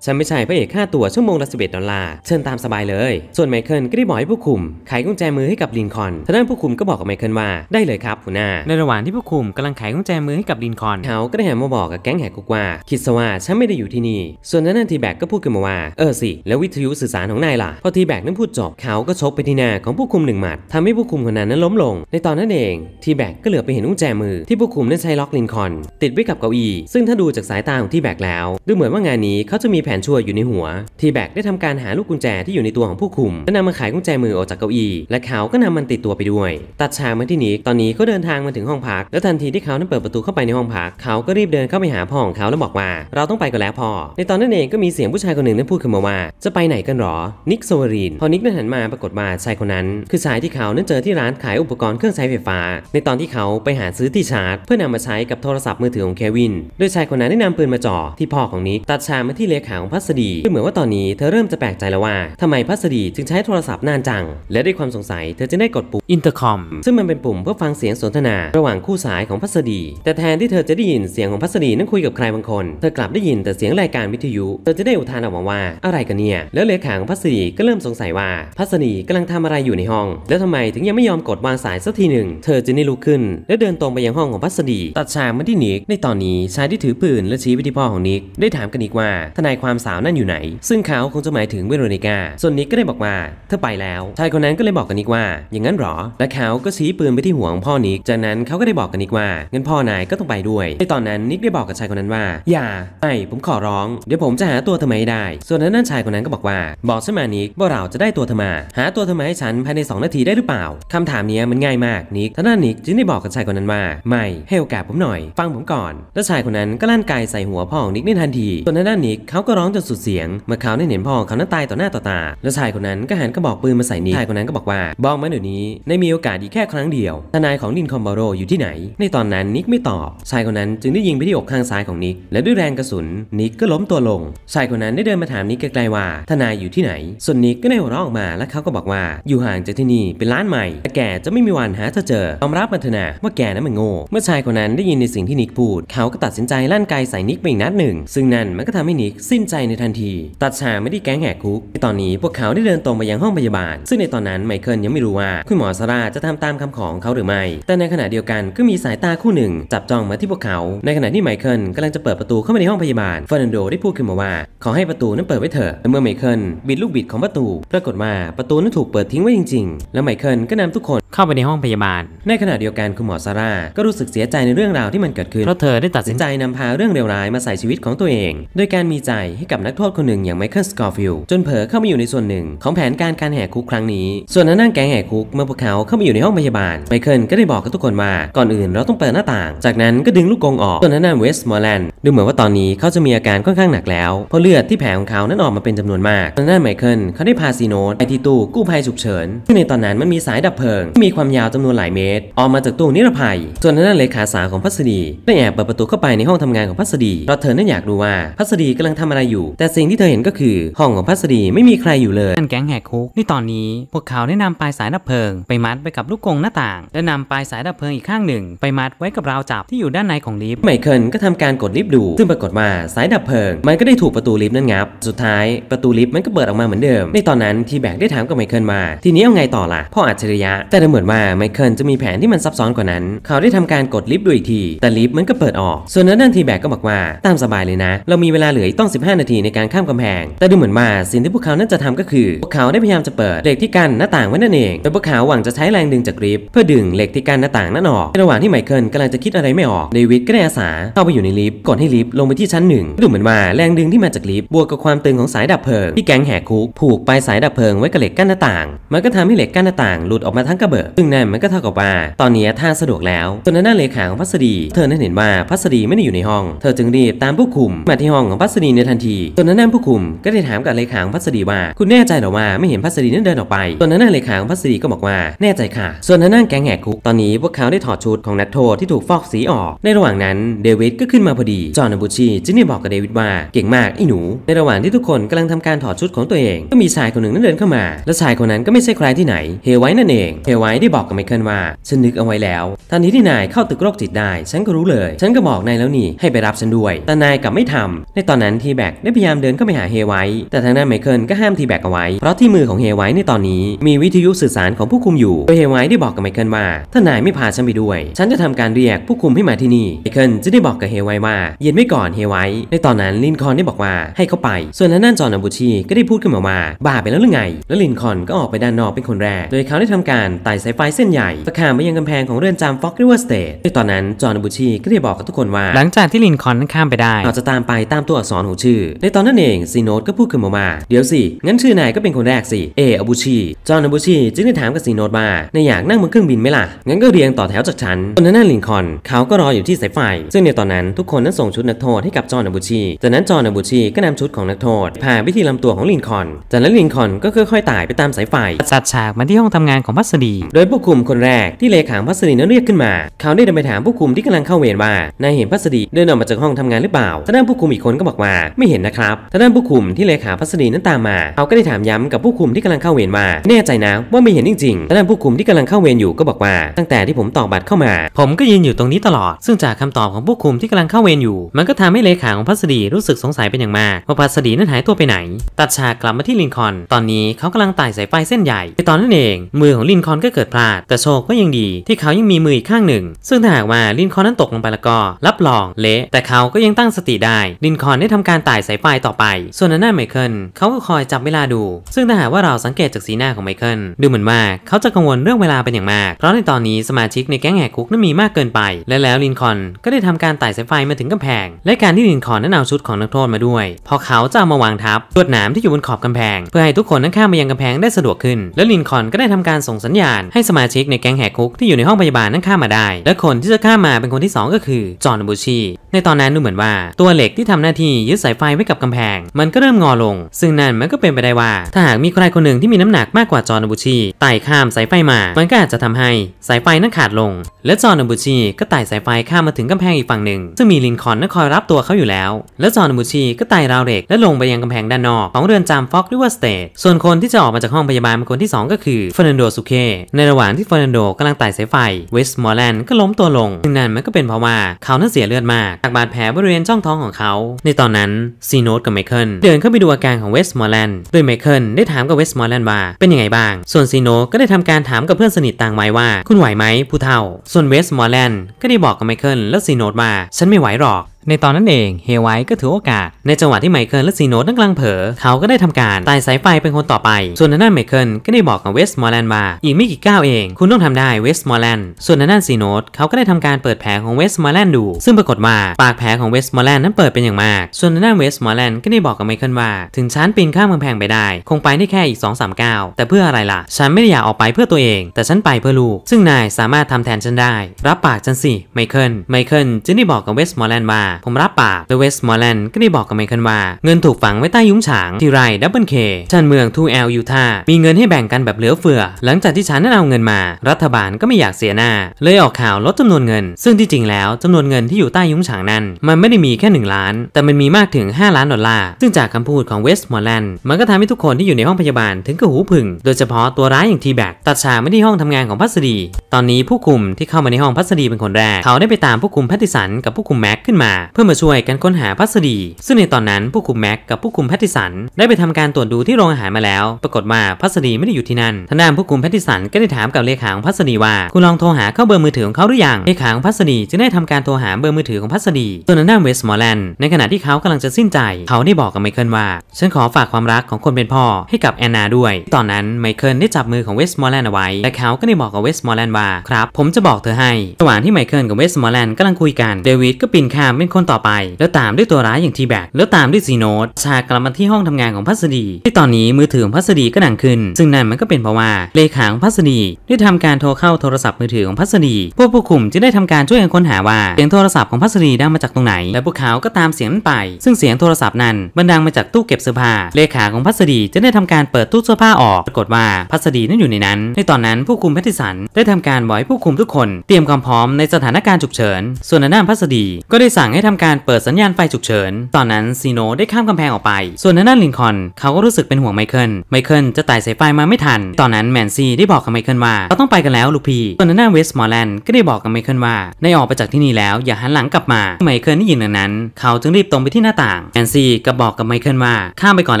ฉันไม่ใช่พระเอกค่าตัวชั่วโมงละสิบเอ็ดดอลลาร์เชิญตามสบายเลย ส่วนไมเคิลก็ได้บอกให้ผู้คุมไขกุญแจมือให้กับลินคอนทางด้านผู้คุมก็บอกกับไมเคิลว่าได้เลยครับหัวหน้าในระหว่างที่ผู้คุมกำลังไขกุญแจมือให้กับลินคอนเขาก็ได้หหนมาบอกกับแก๊งแหกคุกว่าคิดซะว่าฉันไม่ได้อยู่ที่นี่ส่วนนั้นทีแบกก็พูดขึ้นมาว่าเออสิ แล้ววิทยุสื่อสารของนายล่ะพอทีแบกนั้นพูดจบเขาก็ชกไปที่หน้าของผู้คุมหนึ่งหมัด ทำให้ผู้คุมคนนั้นนั้นล้มลง ในตอนนั้นเองทีแบกก็เหลือไปเห็นกุญแจมือ ที่ผู้คุมนั้นใช้ล็อกลินคอนติดไว้กับเก้าอี้ซึ่งถ้าดูจากสายตาของที่แบกแล้วดูเหมือนว่างานนี้เขาจะมีแผนชั่วอยู่ในหัว ที่แบกได้ทำการหาลูกกุญแจที่อยู่ในตัวของผู้คุมแล้วนำมาขายกุญแจมือออกจากเก้าอี้และเขาก็นำมันติดตัวไปด้วย ตัดฉากมาที่นิกตอนนี้เขาเดินทางมาถึงห้องพัก และทันทีที่เขานั้นเปิดประตูเข้าไปในห้องพัก เขาก็รีบเดินเข้าไปหาพ่อของเขาแล้วบอกว่า เราต้องไปกันแล้วพ่อในตอนนั้นเองก็มีเสียงผู้ชายคนหนึ่งได้พูดขึ้นมาว่า จะไปไหนกันหรอนิกโซวารินพอนิกได้หันมาปรากฏว่าชายคนนั้น คือชายที่เขานั้นเจอที่ร้านขายอุปกรณ์เครื่องใช้ไฟฟ้า ในตอนที่เขาไปหาซื้อที่ชาร์จ เพื่อนำมาใช้กับโทรศัพท์มือถือของเควินโดยชายคนนั้นได้นำปืนมาจ่อที่พ่อของนิกตัดฉากมาที่เลขาของพัสดี่อเหมือนว่าตอนนี้เธอเริ่มจะแปลกใจแล้วว่าทำไมพัสดีจึงใช้โทรศัพท์นานจัง และด้วยความสงสัยเธอจึงได้กดปุ่มอินเตอร์คอม ซึ่งมันเป็นปุ่มเพื่อฟังเสียงสนทนาระหว่างคู่สายของพัสดี แต่แทนที่เธอจะได้ยินเสียงของพัสดีนั่งคุยกับใครบางคนเธอกลับได้ยินแต่เสียงรายการวิทยุเธอจะได้อุทานออกมาว่าอะไรกันเนี่ยแล้วเลขาของพัสดีก็เริ่มสงสัยว่าพัสดีกำลังทำอะไรอยู่ในห้อง แล้วทำไมถึงยังไม่ยอมกดวางสายสักทีหนึ่ง เธอจึงได้ลุกขึ้นและเดินตรงไปยังห้องของพัสดีตัดชามาที่นิกในตอนนี้ชายายที่ถือปืนและชี้ไปที่พ่อของนิกได้ถามกันอีกว่าทนายความสาวนั่นอยู่ไหน ซึ่งเขาคงจะหมายถึงเวโรนิกาส่วนนิกก็ได้บอกว่าเธอไปแล้วชายคนนั้นก็เลยบอกกันนิกว่าอย่างนั้นหรอ และเขาก็ชี้ปืนไปที่หัวของพ่อนิกจากนั้นเขาก็ได้บอกกันนิกว่างั้นพ่อนายก็ต้องไปด้วยในตอนนั้นนิกได้บอกกับชายคนนั้นว่าอย่าไม่ผมขอร้อง เดี๋ยวผมจะหาตัวทำไมได้ ส่วนนั้นนั่นชายคนนั้นก็บอกว่า บอกฉันมานิกว่าเราจะได้ตัวทธไมหาตัวทธไมให้ฉันภายใน 2 นาทีได้หรือเปล่าคำถามนี้มันง่ายมากนิกท่านนิกจึงได้บอกกับชายคนนั้นว่าไม่ให้โอกาสผมหน่อย ฟังผมก่อน และชายคนนั้นก็ลั่นไกใส่หัวพ่อของนิกในทันที ส่วนทางด้านนิกเขาก็ร้องจนสุดเสียงเมื่อเขาได้เห็นพ่อเขานั้นตายต่อหน้าต่อตา แล้วชายคนนั้นก็หันกระบอกปืนมาใส่นิก ชายคนนั้นก็บอกว่าบอกมาเดี๋ยวนี้ในมีโอกาสอีกแค่ครั้งเดียว ทนายของดินคอมบาโรอยู่ที่ไหน ในตอนนั้นนิกไม่ตอบ ชายคนนั้นจึงได้ยิงไปที่อกข้างซ้ายของนิกและด้วยแรงกระสุนนิกก็ล้มตัวลง ชายคนนั้นได้เดินมาถามนิกไกลๆว่า ทนายอยู่ที่ไหน ส่วนนิกก็ได้หัวเราะออกมาและเขาก็บอกว่า อยู่ห่างจากที่นี่เป็นล้านไมล์แต่แกจะไม่มีวันหาเธอเจอยอมรับมาเถอะนะว่าแกนั้นมันโง่เมื่อชายคนนั้นได้ยินในสิ่งที่นิกพูดเขาก็ตัดสินใจลั่นไกใส่นิกไปอีกนัดหนึ่งซึ่งนั่นมันก็ทำให้นิกสิ้นใจในทันที ตัดฉากไม่ได้แก๊งแหกคุกในตอนนี้พวกเขาได้เดินตรงไปยังห้องพยาบาลซึ่งในตอนนั้นไมเคิลยังไม่รู้ว่า คุณหมอซาร่าจะทำตามคำของเขาหรือไม่ แต่ในขณะเดียวกันก็มีสายตาคู่หนึ่ง จับจ้องมาที่พวกเขาในขณะที่ไมเคิลกำลังจะเปิดประตูเข้ามาในห้องพยาบาลเฟอร์นันโดได้พูดขึ้นมาว่าขอให้ประตูนั้นเปิดไว้เถอะและเมื่อไมเคิลบิดลูกบิดของประตู ปรากฏว่าประตูนั้นถูกเปิดทิ้งไว้จริงๆ แล้วไมเคิลก็นำทุกคนเข้าไปในห้องพยาบาล ในขณะเดียวกันคุณหมอซาร่าก็รู้สึกเสียใจในเรื่องราวที่มันเกิดขึ้นเพราะเธอได้ตัดสินใจนำพาเรื่องเลวร้ายมาใส่ชีวิตของตัวเอง โดยการมีใจให้กับนักโทษคนหนึ่งอย่างไมเคิลสกอร์ฟิลจนเผลอเข้ามาอยู่ในส่วนหนึ่งของแผนการการแหกคุกครั้งนี้ ส่วนนั้นนั่งแกงแหกคุกเมื่อพวกเขาเข้ามาอยู่ในห้องพยาบาลไมเคิลก็ได้บอกกับทุกคนว่าก่อนอื่นเราต้องเปิดหน้าต่าง จากนั้นก็ดึงลูกกงออก ส่วนนั้นนั่นเวสต์มอร์แลนด์ดูเหมือนว่าตอนนี้เขาจะมีอาการค่อนข้างหนักแล้วเพราะเลือดที่แผลของเขานั้นออกมาเป็นจำนวนมากส่วนนั้นไมเคิลเขาได้พาซีโนตไปที่ตู้กู้ภัยฉุกเฉินซึ่งในตอนนั้นมันมีสายดับเพลิงที่มีความยาวจำนวนหลายเมตร ออกมาจากตู้นิรภัย ส่วนนั้นเลขาสาวของพัสดีได้แอบเปิดประตูเข้าไปในห้องทำงานของพัสดีเพราะเธอนั้นอยากดูว่าพัสดีกำลังทำอะไรอยู่ แต่สิ่งที่เธอเห็นก็คือห้องของพัสดีไม่มีใครอยู่เลยนั่นแก๊งแหกคุกนี่ตอนนี้ พวกเขาได้นำปลายสายดับเพลิงไปมัดไปกับลูกกงหน้าต่าง และนำปลายสายดับเพลิงอีกข้างหนึ่ง ไปมัดไว้กับราวจับที่อยู่ด้านในของลิฟต์ไมเคิลก็ทำการกดลิฟต์ดู ซึ่งปรากฏว่าสายดับเพลิงมันก็ได้ถูกประตูลิฟต์นั่นงับ สุดท้ายประตูลิฟต์มันก็เปิดออกมาเหมือนเดิม ในตอนนั้นทีแบกได้ถามกับไมเคิลมา ทีนี้เอาไงต่อล่ะพ่ออาจริยะ แต่เหมือนว่าไมเคิลจะมีแผนที่มันซับซ้อนกว่านั้น เขาได้ทำการกดลิฟต์ดูอีกทีแต่ลิฟต์มันก็เปิดออกส่วนนนันด้านทีแบกก็บอกว่าตามสบายเลยนะเรามีเวลาเหลืออีกต้อง15นาทีในการข้ามกำแพงแต่ดูเหมือนว่าสิ่งที่พวกเขานั้นจะทำก็คือ พวกเขาได้พยายามจะเปิดเหล็กที่กั้นหน้าต่างไว้นั่นเองแต่พวกเขาหวังจะใช้แรงดึงจากกริปเพื่อดึงเหล็กที่กั้นหน้าต่างนั่นออกในระหว่างที่ไมเคิลกำลังจะคิดอะไรไม่ออกเดวิดก็ได้อาสาเข้าไปอยู่ในลิฟต์ก่อนให้ลิฟต์ลงไปที่ชั้นหนึ่งดูเหมือนว่าแรงดึงที่มาจากลิฟต์บวกกับความตึงของสายดับเพลิงที่แกงแหกคุกผูกปลายสายดับเพลิงไว้กับเหล็กกั้นหน้าต่างมันก็ทำให้เหล็กกั้นหน้าต่างหลุดออกมาทั้งกระเบิดซึ่งนั่นมันก็เท่ากับว่าตอนนี้ท่าสะดวกแล้วจนนั้นเลขาของพัสดีเธอได้เห็นว่าพัสดีไม่ไม่ได้อยู่ในห้องเธอจึงรีบตามผู้คุม มาที่ห้องของพัสดี ในทันทีตอนนั้นนั่นผู้คุมก็ได้ถามกับเลขาของพัสดีว่าคุณแน่ใจหรอว่าไม่เห็นพัสดีนั้นเดินออกไปตอนนั้นนั่นเลขาของพัสดีก็บอกว่าแน่ใจค่ะ ส่วนนั้นนั่นแกงแหกคุกตอนนี้พวกเขาได้ถอดชุดของนักโทษที่ถูกฟอกสีออก ในระหว่างนั้นเดวิดก็ขึ้นมาพอดีจอห์นบูชีจึงได้บอกกับเดวิดว่าเก่งมากไอ้หนูในระหว่างที่ทุกคนกำลังทำการถอดชุดของตัวเอง ก็มีชายคนหนึ่งนั้นเดินเข้ามา และชายคนนั้นก็ไม่ใช่ใครที่ไหนเฮไว้นั่นเองเฮไว้ได้บอกกับไมเคิลว่า ฉันนึกเอาไว้แล้วทันทีที่นายเข้าตึกโรคจิตได้ ฉันก็รู้เลย ฉันก็บอกนายแล้วแล้วนี่ให้ไปรับฉันด้วย แต่นายกลับไม่ทำ ในตอนนั้นทีแบกได้พยายามเดินเข้าไปหาเฮไว้แต่ทางด้านไมเคิลก็ห้ามทีแบกเอาไว้ เพราะที่มือของเฮไว้ในตอนนี้มีวิทยุสื่อสารของผู้คุมอยู่ โดยเฮไว้ได้บอกกับไมเคิลว่า ถ้านายไม่พาฉันไปด้วย ฉันจะทำการเรียกผู้คุมให้มาที่นี่ ไมเคิลจะได้บอกกับเฮไว้ว่า เย็นไม่ก่อน เฮไว้ในตอนนั้นลินคอนได้บอกว่าให้เข้าไป ส่วนทางนั่นจอห์นอบูชีก็ได้พูดขึ้นมาว่าบ้าไปแล้วหรือไง แล้วลินคอนก็ออกไปด้านนอกเป็นคนแรก โดยเขาได้ทำการไต่สายไฟเส้นใหญ่ตะขามไปยังกำแพงของเรือนจำฟ็อกริเวอร์สเตทในตอนนั้นจอห์นอบูชีก็ได้บอกกับทุกคนว่าหลังจากที่ลินคอนนั้นข้ามไปได้เราจะตามไปตามตัวอักษรของชื่อ ในตอนนั้นเองซีโนตก็พูดขึ้นมามาเดี๋ยวสิ งั้นชื่อนายก็เป็นคนแรกสิ เอ อบูชีจอห์นอบูชีจึงได้ถามกับซีโนตมานายอยากนั่งบนเครื่องบินไหมล่ะงั้นก็เรียงต่อแถวจากฉัน ตอนนั้นลินคอนเขาก็รออยู่ที่สายไฟ ซึ่งในตอนนั้นทุกคนนั้นส่งชุดนักโทษให้กับจอห์นอบูชีจากนั้นจอห์นอบูชีก็นำชุดของนักโทษผ่านวิธีลำตัวของลินคอนจากนั้นลินคอนก็ค่อยๆไต่ไปตามสายไฟจัดฉากมาที่ห้องทำงานของพัสดี โดยผู้คุมคนแรกที่เลขาพัสดีนั้นเรียกขึ้นมา เขาได้เดินไปถามผู้คุมที่กำลังเข้าเวรว่านายเห็นพัสสดีเดินออกมาจากห้องทำงาน หรือเปล่าทางด้านผู้คุมอีกคนก็บอกว่าไม่เห็นนะครับทางด้านผู้คุมที่เลขาพัสดีนั้นตามมา เขาก็ได้ถามย้ำกับผู้คุมที่กำลังเข้าเวรว่าแน่ใจนะว่าไม่เห็นจริงๆทางด้านผู้คุมที่กำลังเข้าเวรอยู่ก็บอกว่า ตั้งแต่ที่ผมตอกบัตรเข้ามา ผมก็ยืนอยู่ตรงนี้ตลอด ซึ่งจากคำตอบของผู้คุมที่กำลังเข้าเวรอยู่ มันก็ทำให้เลขาของพัสดีรู้สึกสงสัยเป็นอย่างมากว่าพัสดีนั้นหายตัวไปไหน ตัดฉากกลับมาที่ลินคอนตอนนี้เขากำลังไต่สายไฟเส้นใหญ่ในตอนนั้นเอง มือของลินคอนก็เกิดพลาดแต่โชคก็ยังดีที่เขายังมีมืออีกข้างหนึ่ง ซึ่งถ้าหากว่าลินคอนนั้นตกลงไปแล้วก็ รับรอองเละ แต่เขาก็ยังตั้งสติได้ ลินคอนได้ทำการไต่สายไฟต่อไป ส่วนอันนาไมเคิลเขาก็คอยจับเวลาดู ซึ่งถ้าหากว่าเราสังเกตจากสีหน้าของไมเคิลดูเหมือนว่าเขาจะกังวลเรื่องเวลาเป็นอย่างมาก เพราะในตอนนี้สมาชิกในแก๊งแหกคุกนั้นมีมากเกินไป และแล้วลินคอนก็ได้ทำการไต่สายไฟมาถึงกำแพง และการที่ลินคอนนั้นเอาชุดของนักโทษมาด้วย พอเขาจะามาวางทับลวดหนามที่อยู่บนขอบกำแพง เพื่อให้ทุกคนนั้นข้ามไปยังกำแพงได้สะดวกขึ้น และลินคอนก็ได้ทำการส่งสัญญาณให้สมาชิกในแก๊งแหกคุกที่อยู่ในห้องพยาบาลนั้นข้ามมาได้ และคนที่จะข้ามมาเป็นคนที่ 2 ก็คือจอห์นบูชชีในตอนนั้นดูเหมือนว่าตัวเหล็กที่ทำหน้าที่ยึดสายไฟไว้กับกำแพง มันก็เริ่มงอลง ซึ่งนั่นมันก็เป็นไปได้ว่า ถ้าหากมีใครคนหนึ่งที่มีน้ำหนักมากกว่าจอห์นบุชีไต่ข้ามสายไฟมา มันก็อาจจะทำให้สายไฟนั้นขาดลง และจอห์นบุชีก็ไต่สายไฟข้ามมาถึงกำแพงอีกฝั่งหนึ่งซึ่งมีลินคอนนั่งคอยรับตัวเขาอยู่แล้ว และจอห์นบุชีก็ไต่ราวเหล็ก และลงไปยังกำแพงด้านนอกของเรือนจำฟ็อกริเวอร์สเตทส่วนคนที่จะออกมาจากห้องพยาบาลเป็นคนที่ 2ก็คือเฟรนนัโดสุเคในระหว่างที่เฟรนโดกำลังไต่สายไฟเวสต์มอร์แลนด์ก็ล้มตัวลงซึ่งนั่นมันก็เป็นเพราะว่าเขานั้นเสียเลือดมากจากบาดแผลบริเวณช่องท้องของเขา ในตอนนั้นซีโนตกับไมเคิลเดินเข้าไปดูอาการของเวสต์มอร์แลนด์ โดยไมเคิลได้ถามกับเวสต์มอร์แลนด์ว่าเป็นยังไงบ้าง ส่วนซีโนก็ได้ทำการถามกับเพื่อนสนิทต่างว้ยว่าคุณไหวไหมผู้เฒ่า ส่วนเวสต์มอร์แลนด์ก็ได้บอกกับไมเคิลและซีโนตว่าฉันไม่ไหวหรอกในตอนนั้นเองเฮไวก็ถือโอกาส ในจังหวะที่ไมเคิลและซีโนตกำลังเผลอเขาก็ได้ทำการตายสายไฟเป็นคนต่อไป ส่วนนันนไมเคิลก็ได้บอกกับเวสต์มอร์แลนด์ว่าอีกไม่กี่ก้าวเอง คุณต้องทำได้เวสต์มอร์แลนด์ส่วนนันนซีโนตเขาก็ได้ทำการเปิดแผลของเวสต์มอร์แลนด์ดูซึ่งปรากฏว่า ปากแผลของเวสต์มอร์แลนด์นั้นเปิดเป็นอย่างมาก ส่วนนันนเวสต์มอร์แลนด์ก็ได้บอกกับไมเคิลว่าถึงฉันปีนข้ามกำแพงไปได้ คงไปได้แค่อีก2อสามก้าวแต่เพื่ออะไรล่ะ ฉันไม่ได้อยากออกไปเพื่อตัวเอง แต่ฉันไปเพื่อลูก ซึ่งนายสามารถทำแทนฉันได้ รับปากฉันสิไมเคิลไมเคิลจึงได้บอกกับเวสต์มอร์แลนด์ว่าผมรับปากเดอะวสต์มอร์แลนด์ก็ได้บอกกับไมเคิลว่าเงินถูกฝังไว้ใต้ยุ้งฉางที่ไรดับเบิลเคชันเมืองทูแอลยูทา มีเงินให้แบ่งกันแบบเหลือเฟือ หลังจากที่ฉันนั้นเอาเงินมา รัฐบาลก็ไม่อยากเสียหน้า เลยออกข่าวลดจำนวนเงิน ซึ่งที่จริงแล้วจำนวนเงินที่อยู่ใต้ยุ้งฉางนั้น มันไม่ได้มีแค่ 1ล้านแต่มันมีมากถึง 5 ล้านดอลลาร์ซึ่งจากคำพูดของเวสต์มอร์แลนด์มันก็ทำให้ทุกคนที่อยู่ในห้องพยาบาลถึงกับหูผึ่ง โดยเฉพาะตัวร้ายอย่างทีแบกตัดฉากไม่ที่ห้องทำงานของพัสดีตอนนี้ผู้คุมที่เข้ามาในห้องพัสดีเป็นคนแรก เขาได้ไปตามผู้คุมแพทติสันกับผู้คุมแม็กขึ้นมาเพื่อมาช่วยกันค้นหาพัสดีซึ่งในตอนนั้นผู้คุมแม็กกับผู้คุมแพทติสัน ได้ไปทำการตรวจดูที่โรงอาหารมาแล้ว ปรากฏว่าพัสดีไม่ได้อยู่ที่นั่นทนายผู้คุมแพทติสันก็ได้ถามกับเลขาของพัสดีว่าคุณลองโทรหาเข้าเบอร์มือถือของเขาหรือยังเลขาของพัสดีจึงได้ทำการโทรหาเบอร์มือถือของพัสดีส่วนทาด้านเวสมอร์แลนด์ในขณะที่เขากำลังจะสิ้นใจเขาได้บอกกับไมเคิลว่าฉันขอฝากความรักของคนเป็นพ่อให้กับแอนนาด้วย ตอนนั้นไมเคิลได้จับมือของเวสมอร์แลนด์เอาไว้และเขาก็ได้บอกกับเวสมอร์แลนด์ว่าครับ ผมจะบอกเธอให้ระหว่างที่ไมเคิลกับเวสมอร์แลนด์กำลังคุยกัน เดวิดก็ปีนข้ามเป็นคนต่อไป แล้วตามด้วยตัวร้ายอย่างทีแบกแล้วตามด้วยซีโนดชากลับมาที่ห้องทำงานของพัสดีที่ตอนนี้มือถือของพัสดีก็ดังขึ้นซึ่งนั่นมันก็เป็นเพราะว่าเลขาของพัสดีได้ทำการโทรเข้าโทรศัพท์มือถือของพัสดีพวกผู้คุมจึงได้ทำการช่วยกันค้นหาว่าเสียงโทรศัพท์ของพัสดีดังมาจากตรงไหน และพวกเขาก็ตามเสียงนั้นไป ซึ่งเสียงโทรศัพท์นั้นมันดังมาจากตู้เก็บเสื้อผ้าเลขาของพัสดีจะได้ทำการเปิดตู้เสื้อผ้าออก ปรากฏว่าพัสดีนั้นอยู่ในนั้น ในตอนนั้นผู้คุมแพทิสันได้ทำการบอกให้ผู้คุมทุกคน เตรียมความพร้อมในสถานการณ์ฉุกเฉินส่วนนานพัสดีก็ได้สั่งให้ทำการเปิดสัญญาณไฟฉุกเฉิน ตอนนั้นซีโนได้ข้ามกำแพงออกไป ส่วนนังนด้านลินคอนเขาก็รู้สึกเป็นห่วงไมเคิล ไมเคิลจะไต่สายไฟมาไม่ทัน ตอนนั้นแมนซี่ได้บอกกับไมเคิลว่าเราต้องไปกันแล้วลูกพี่ ส่วนนั้นด้านเวสต์มอร์แลนด์ก็ได้บอกกับไมเคิลว่าได้ออกไปจากที่นี่แล้ว อย่าหันหลังกลับมา ไมเคิลได้ยินดังนั้น เขาจึงรีบตรงไปที่หน้าต่าง แมนซี่ก็บอกกับไมเคิลว่า ข้ามไปก่อนเ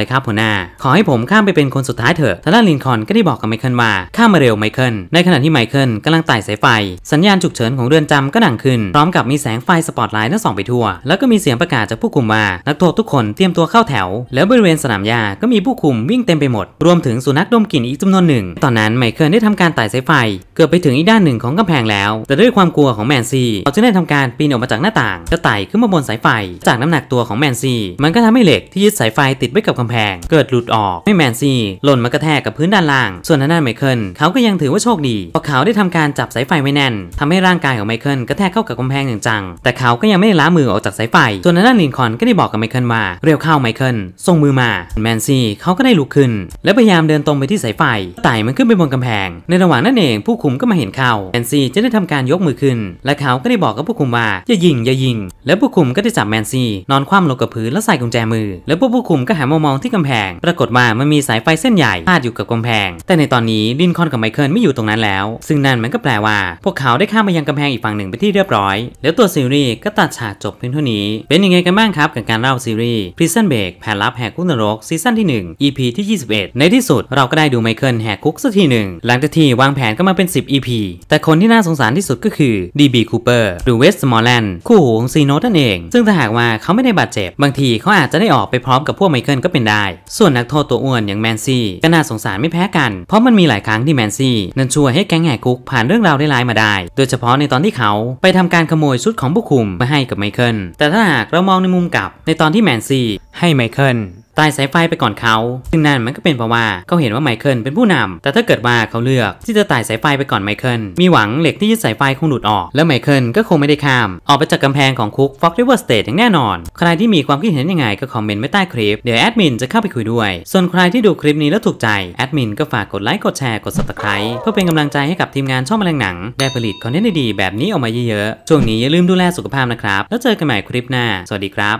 ลยครับหัวหน้า ขอให้ผมข้ามไปเป็นคนสุดท้ายเถอะทางด้านลินคอนก็ได้บอกกับไมเคิลว่าข้ามมาเร็วไมเคิลในขณะที่ไมเคิลกำลังไต่สายไฟสัญญาณฉุกเฉินของเรือนจก็ดังขึ้นพร้อมกับมีแสงไฟสปอตไลท์ทั้งสองไปทั่วแล้วก็มีเสียงประกาศจากผู้คุมว่านักโทษทุกคนเตรียมตัวเข้าแถวแล้วบริเวณสนามหญ้าก็มีผู้คุมวิ่งเต็มไปหมด รวมถึงสุนัขดมกลิ่นอีกจำนวนหนึ่ง ตอนนั้นไมเคิลได้ทำการไต่สายไฟ เกือบไปถึงอีกด้านหนึ่งของกำแพงแล้ว แต่ด้วยความกลัวของแมนซี่เขาจึงได้ทำการปีนออกมาจากหน้าต่าง จะไต่ขึ้นมาบนสายไฟจากน้ำหนักตัวของแมนซี่มันก็ทำให้เหล็กที่ยึดสายไฟติดไว้กับกำแพง เกิดหลุดออกให้แมนซี่หล่นมากระแทกกับพื้นด้านล่าง ส่วนนั้นไมเคิลเขาก็ยังถือว่าโชคดีเพราะเขาได้ทำการจับสายไฟไว้แน่น ทำให้ร่างกายของไมเคิลกระแทกเข้ากับกำแพงอย่างจัง แต่เขาก็ยังไม่ได้ล้ามือออกจากสายไฟส่วนนั้นดาลินคอนก็ได้บอกกับไมเคิลว่าเร็วเข้าไมเคิลส่งมือมาแมนซี่เขาก็ได้ลุกขึ้นและพยายามเดินตรงไปที่สายไฟไต่มันขึ้นไปบนกำแพง ในระหว่างนั้นเองผู้คุมก็มาเห็นเขาแมนซี่จะได้ทำการยกมือขึ้นและเขาก็ได้บอกกับผู้คุมว่าอย่ายิงอย่ายิง และผู้คุมก็ได้จับแมนซี่นอนคว่ำลงกับพื้นแล้วใส่กุญแจมือแล้วผู้ผู้คุมก็หันมามองที่กำแพงปรากฏว่ามันมีสายไฟเส้นใหญ่พาดอยู่กับกำแพง แต่ในตอนนี้ลินคอนกับไมเคิลไม่อยู่ตรงนั้นแล้ว ซึ่งนั่นมันก็แปลว่า พวกเขาได้ข้ามไปยังกำแพงอีกฝั่งหนึ่งไปที่เรียบร้อย แล้วตัวซีรีส์ก็ตัดฉากจจบเพียงเท่านี้เป็นยังไงกันบ้างครับกับการเล่าซีรีส์ Prison Break แผนลับแหกคุกนรก ซีซั่นที่ 1 EP ที่ 21 ในที่สุดเราก็ได้ดูไมเคิลแหกคุกสักทีหนึ่งหลังจากที่วางแผนก็มาเป็น 10 EP แต่คนที่น่าสงสารที่สุดก็คือ DB Cooper หรือเวสต์มอ e l แลนด์คู่หูของซีโนตันเอง ซึ่งถ้าหากว่าเขาไม่ได้บาดเจ็บบางทีเขาอาจจะได้ออกไปพร้อมกับพวกไมเคิลก็เป็นได้ ส่วนนักโทษตัวอ้วนอย่างแมนซี่ก็น่าสงสารไม่แพ้กันเพราะมันมีหลายครั้งที่แมนซี่นั้นช่วยให้แก๊งแหกคุกผ่านเรื่องราวร้ายมาได้ โดยเฉพาะในตอนที่เขา ไปทำการขโมยชุดของผู้คุมมาให้กับไมเเคิลแต่ถ้าหากเรามองในมุมกลับในตอนที่แมนซีให้ไมเคิลตายสายไฟไปก่อนเขาซึ่งนั่นมันก็เป็นเพราะว่าเขาเห็นว่าไมเคิลเป็นผู้นำ แต่ถ้าเกิดว่าเขาเลือกที่จะตายสายไฟไปก่อนไมเคิล มีหวังเหล็กที่ยึดสายไฟคงหลุดออก และไมเคิลก็คงไม่ได้ข้าม ออกไปจากกำแพงของคุกฟ็อกริเวอร์สเตทอย่างแน่นอน ใครที่มีความคิดเห็นยังไงก็คอมเมนต์ไว้ใต้คลิป เดี๋ยวแอดมินจะเข้าไปคุยด้วย ส่วนใครที่ดูคลิปนี้แล้วถูกใจแอดมินก็ฝากกดไลค์กดแชร์กดซับสไคร b ์เพื่อเป็นกำลังใจให้กับทีมงานช่องแมลงหนังได้ผลิตคอนเทนต์ดีๆแบบนี้ออกมาเยอะๆ ช่วงนี้อย่าลืมดูแลสุขภาพนะครับแล้วเจอกันใหม่คลิปหน้า สวัสดีครับ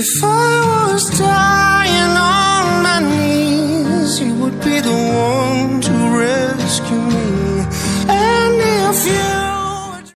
If I was dying you know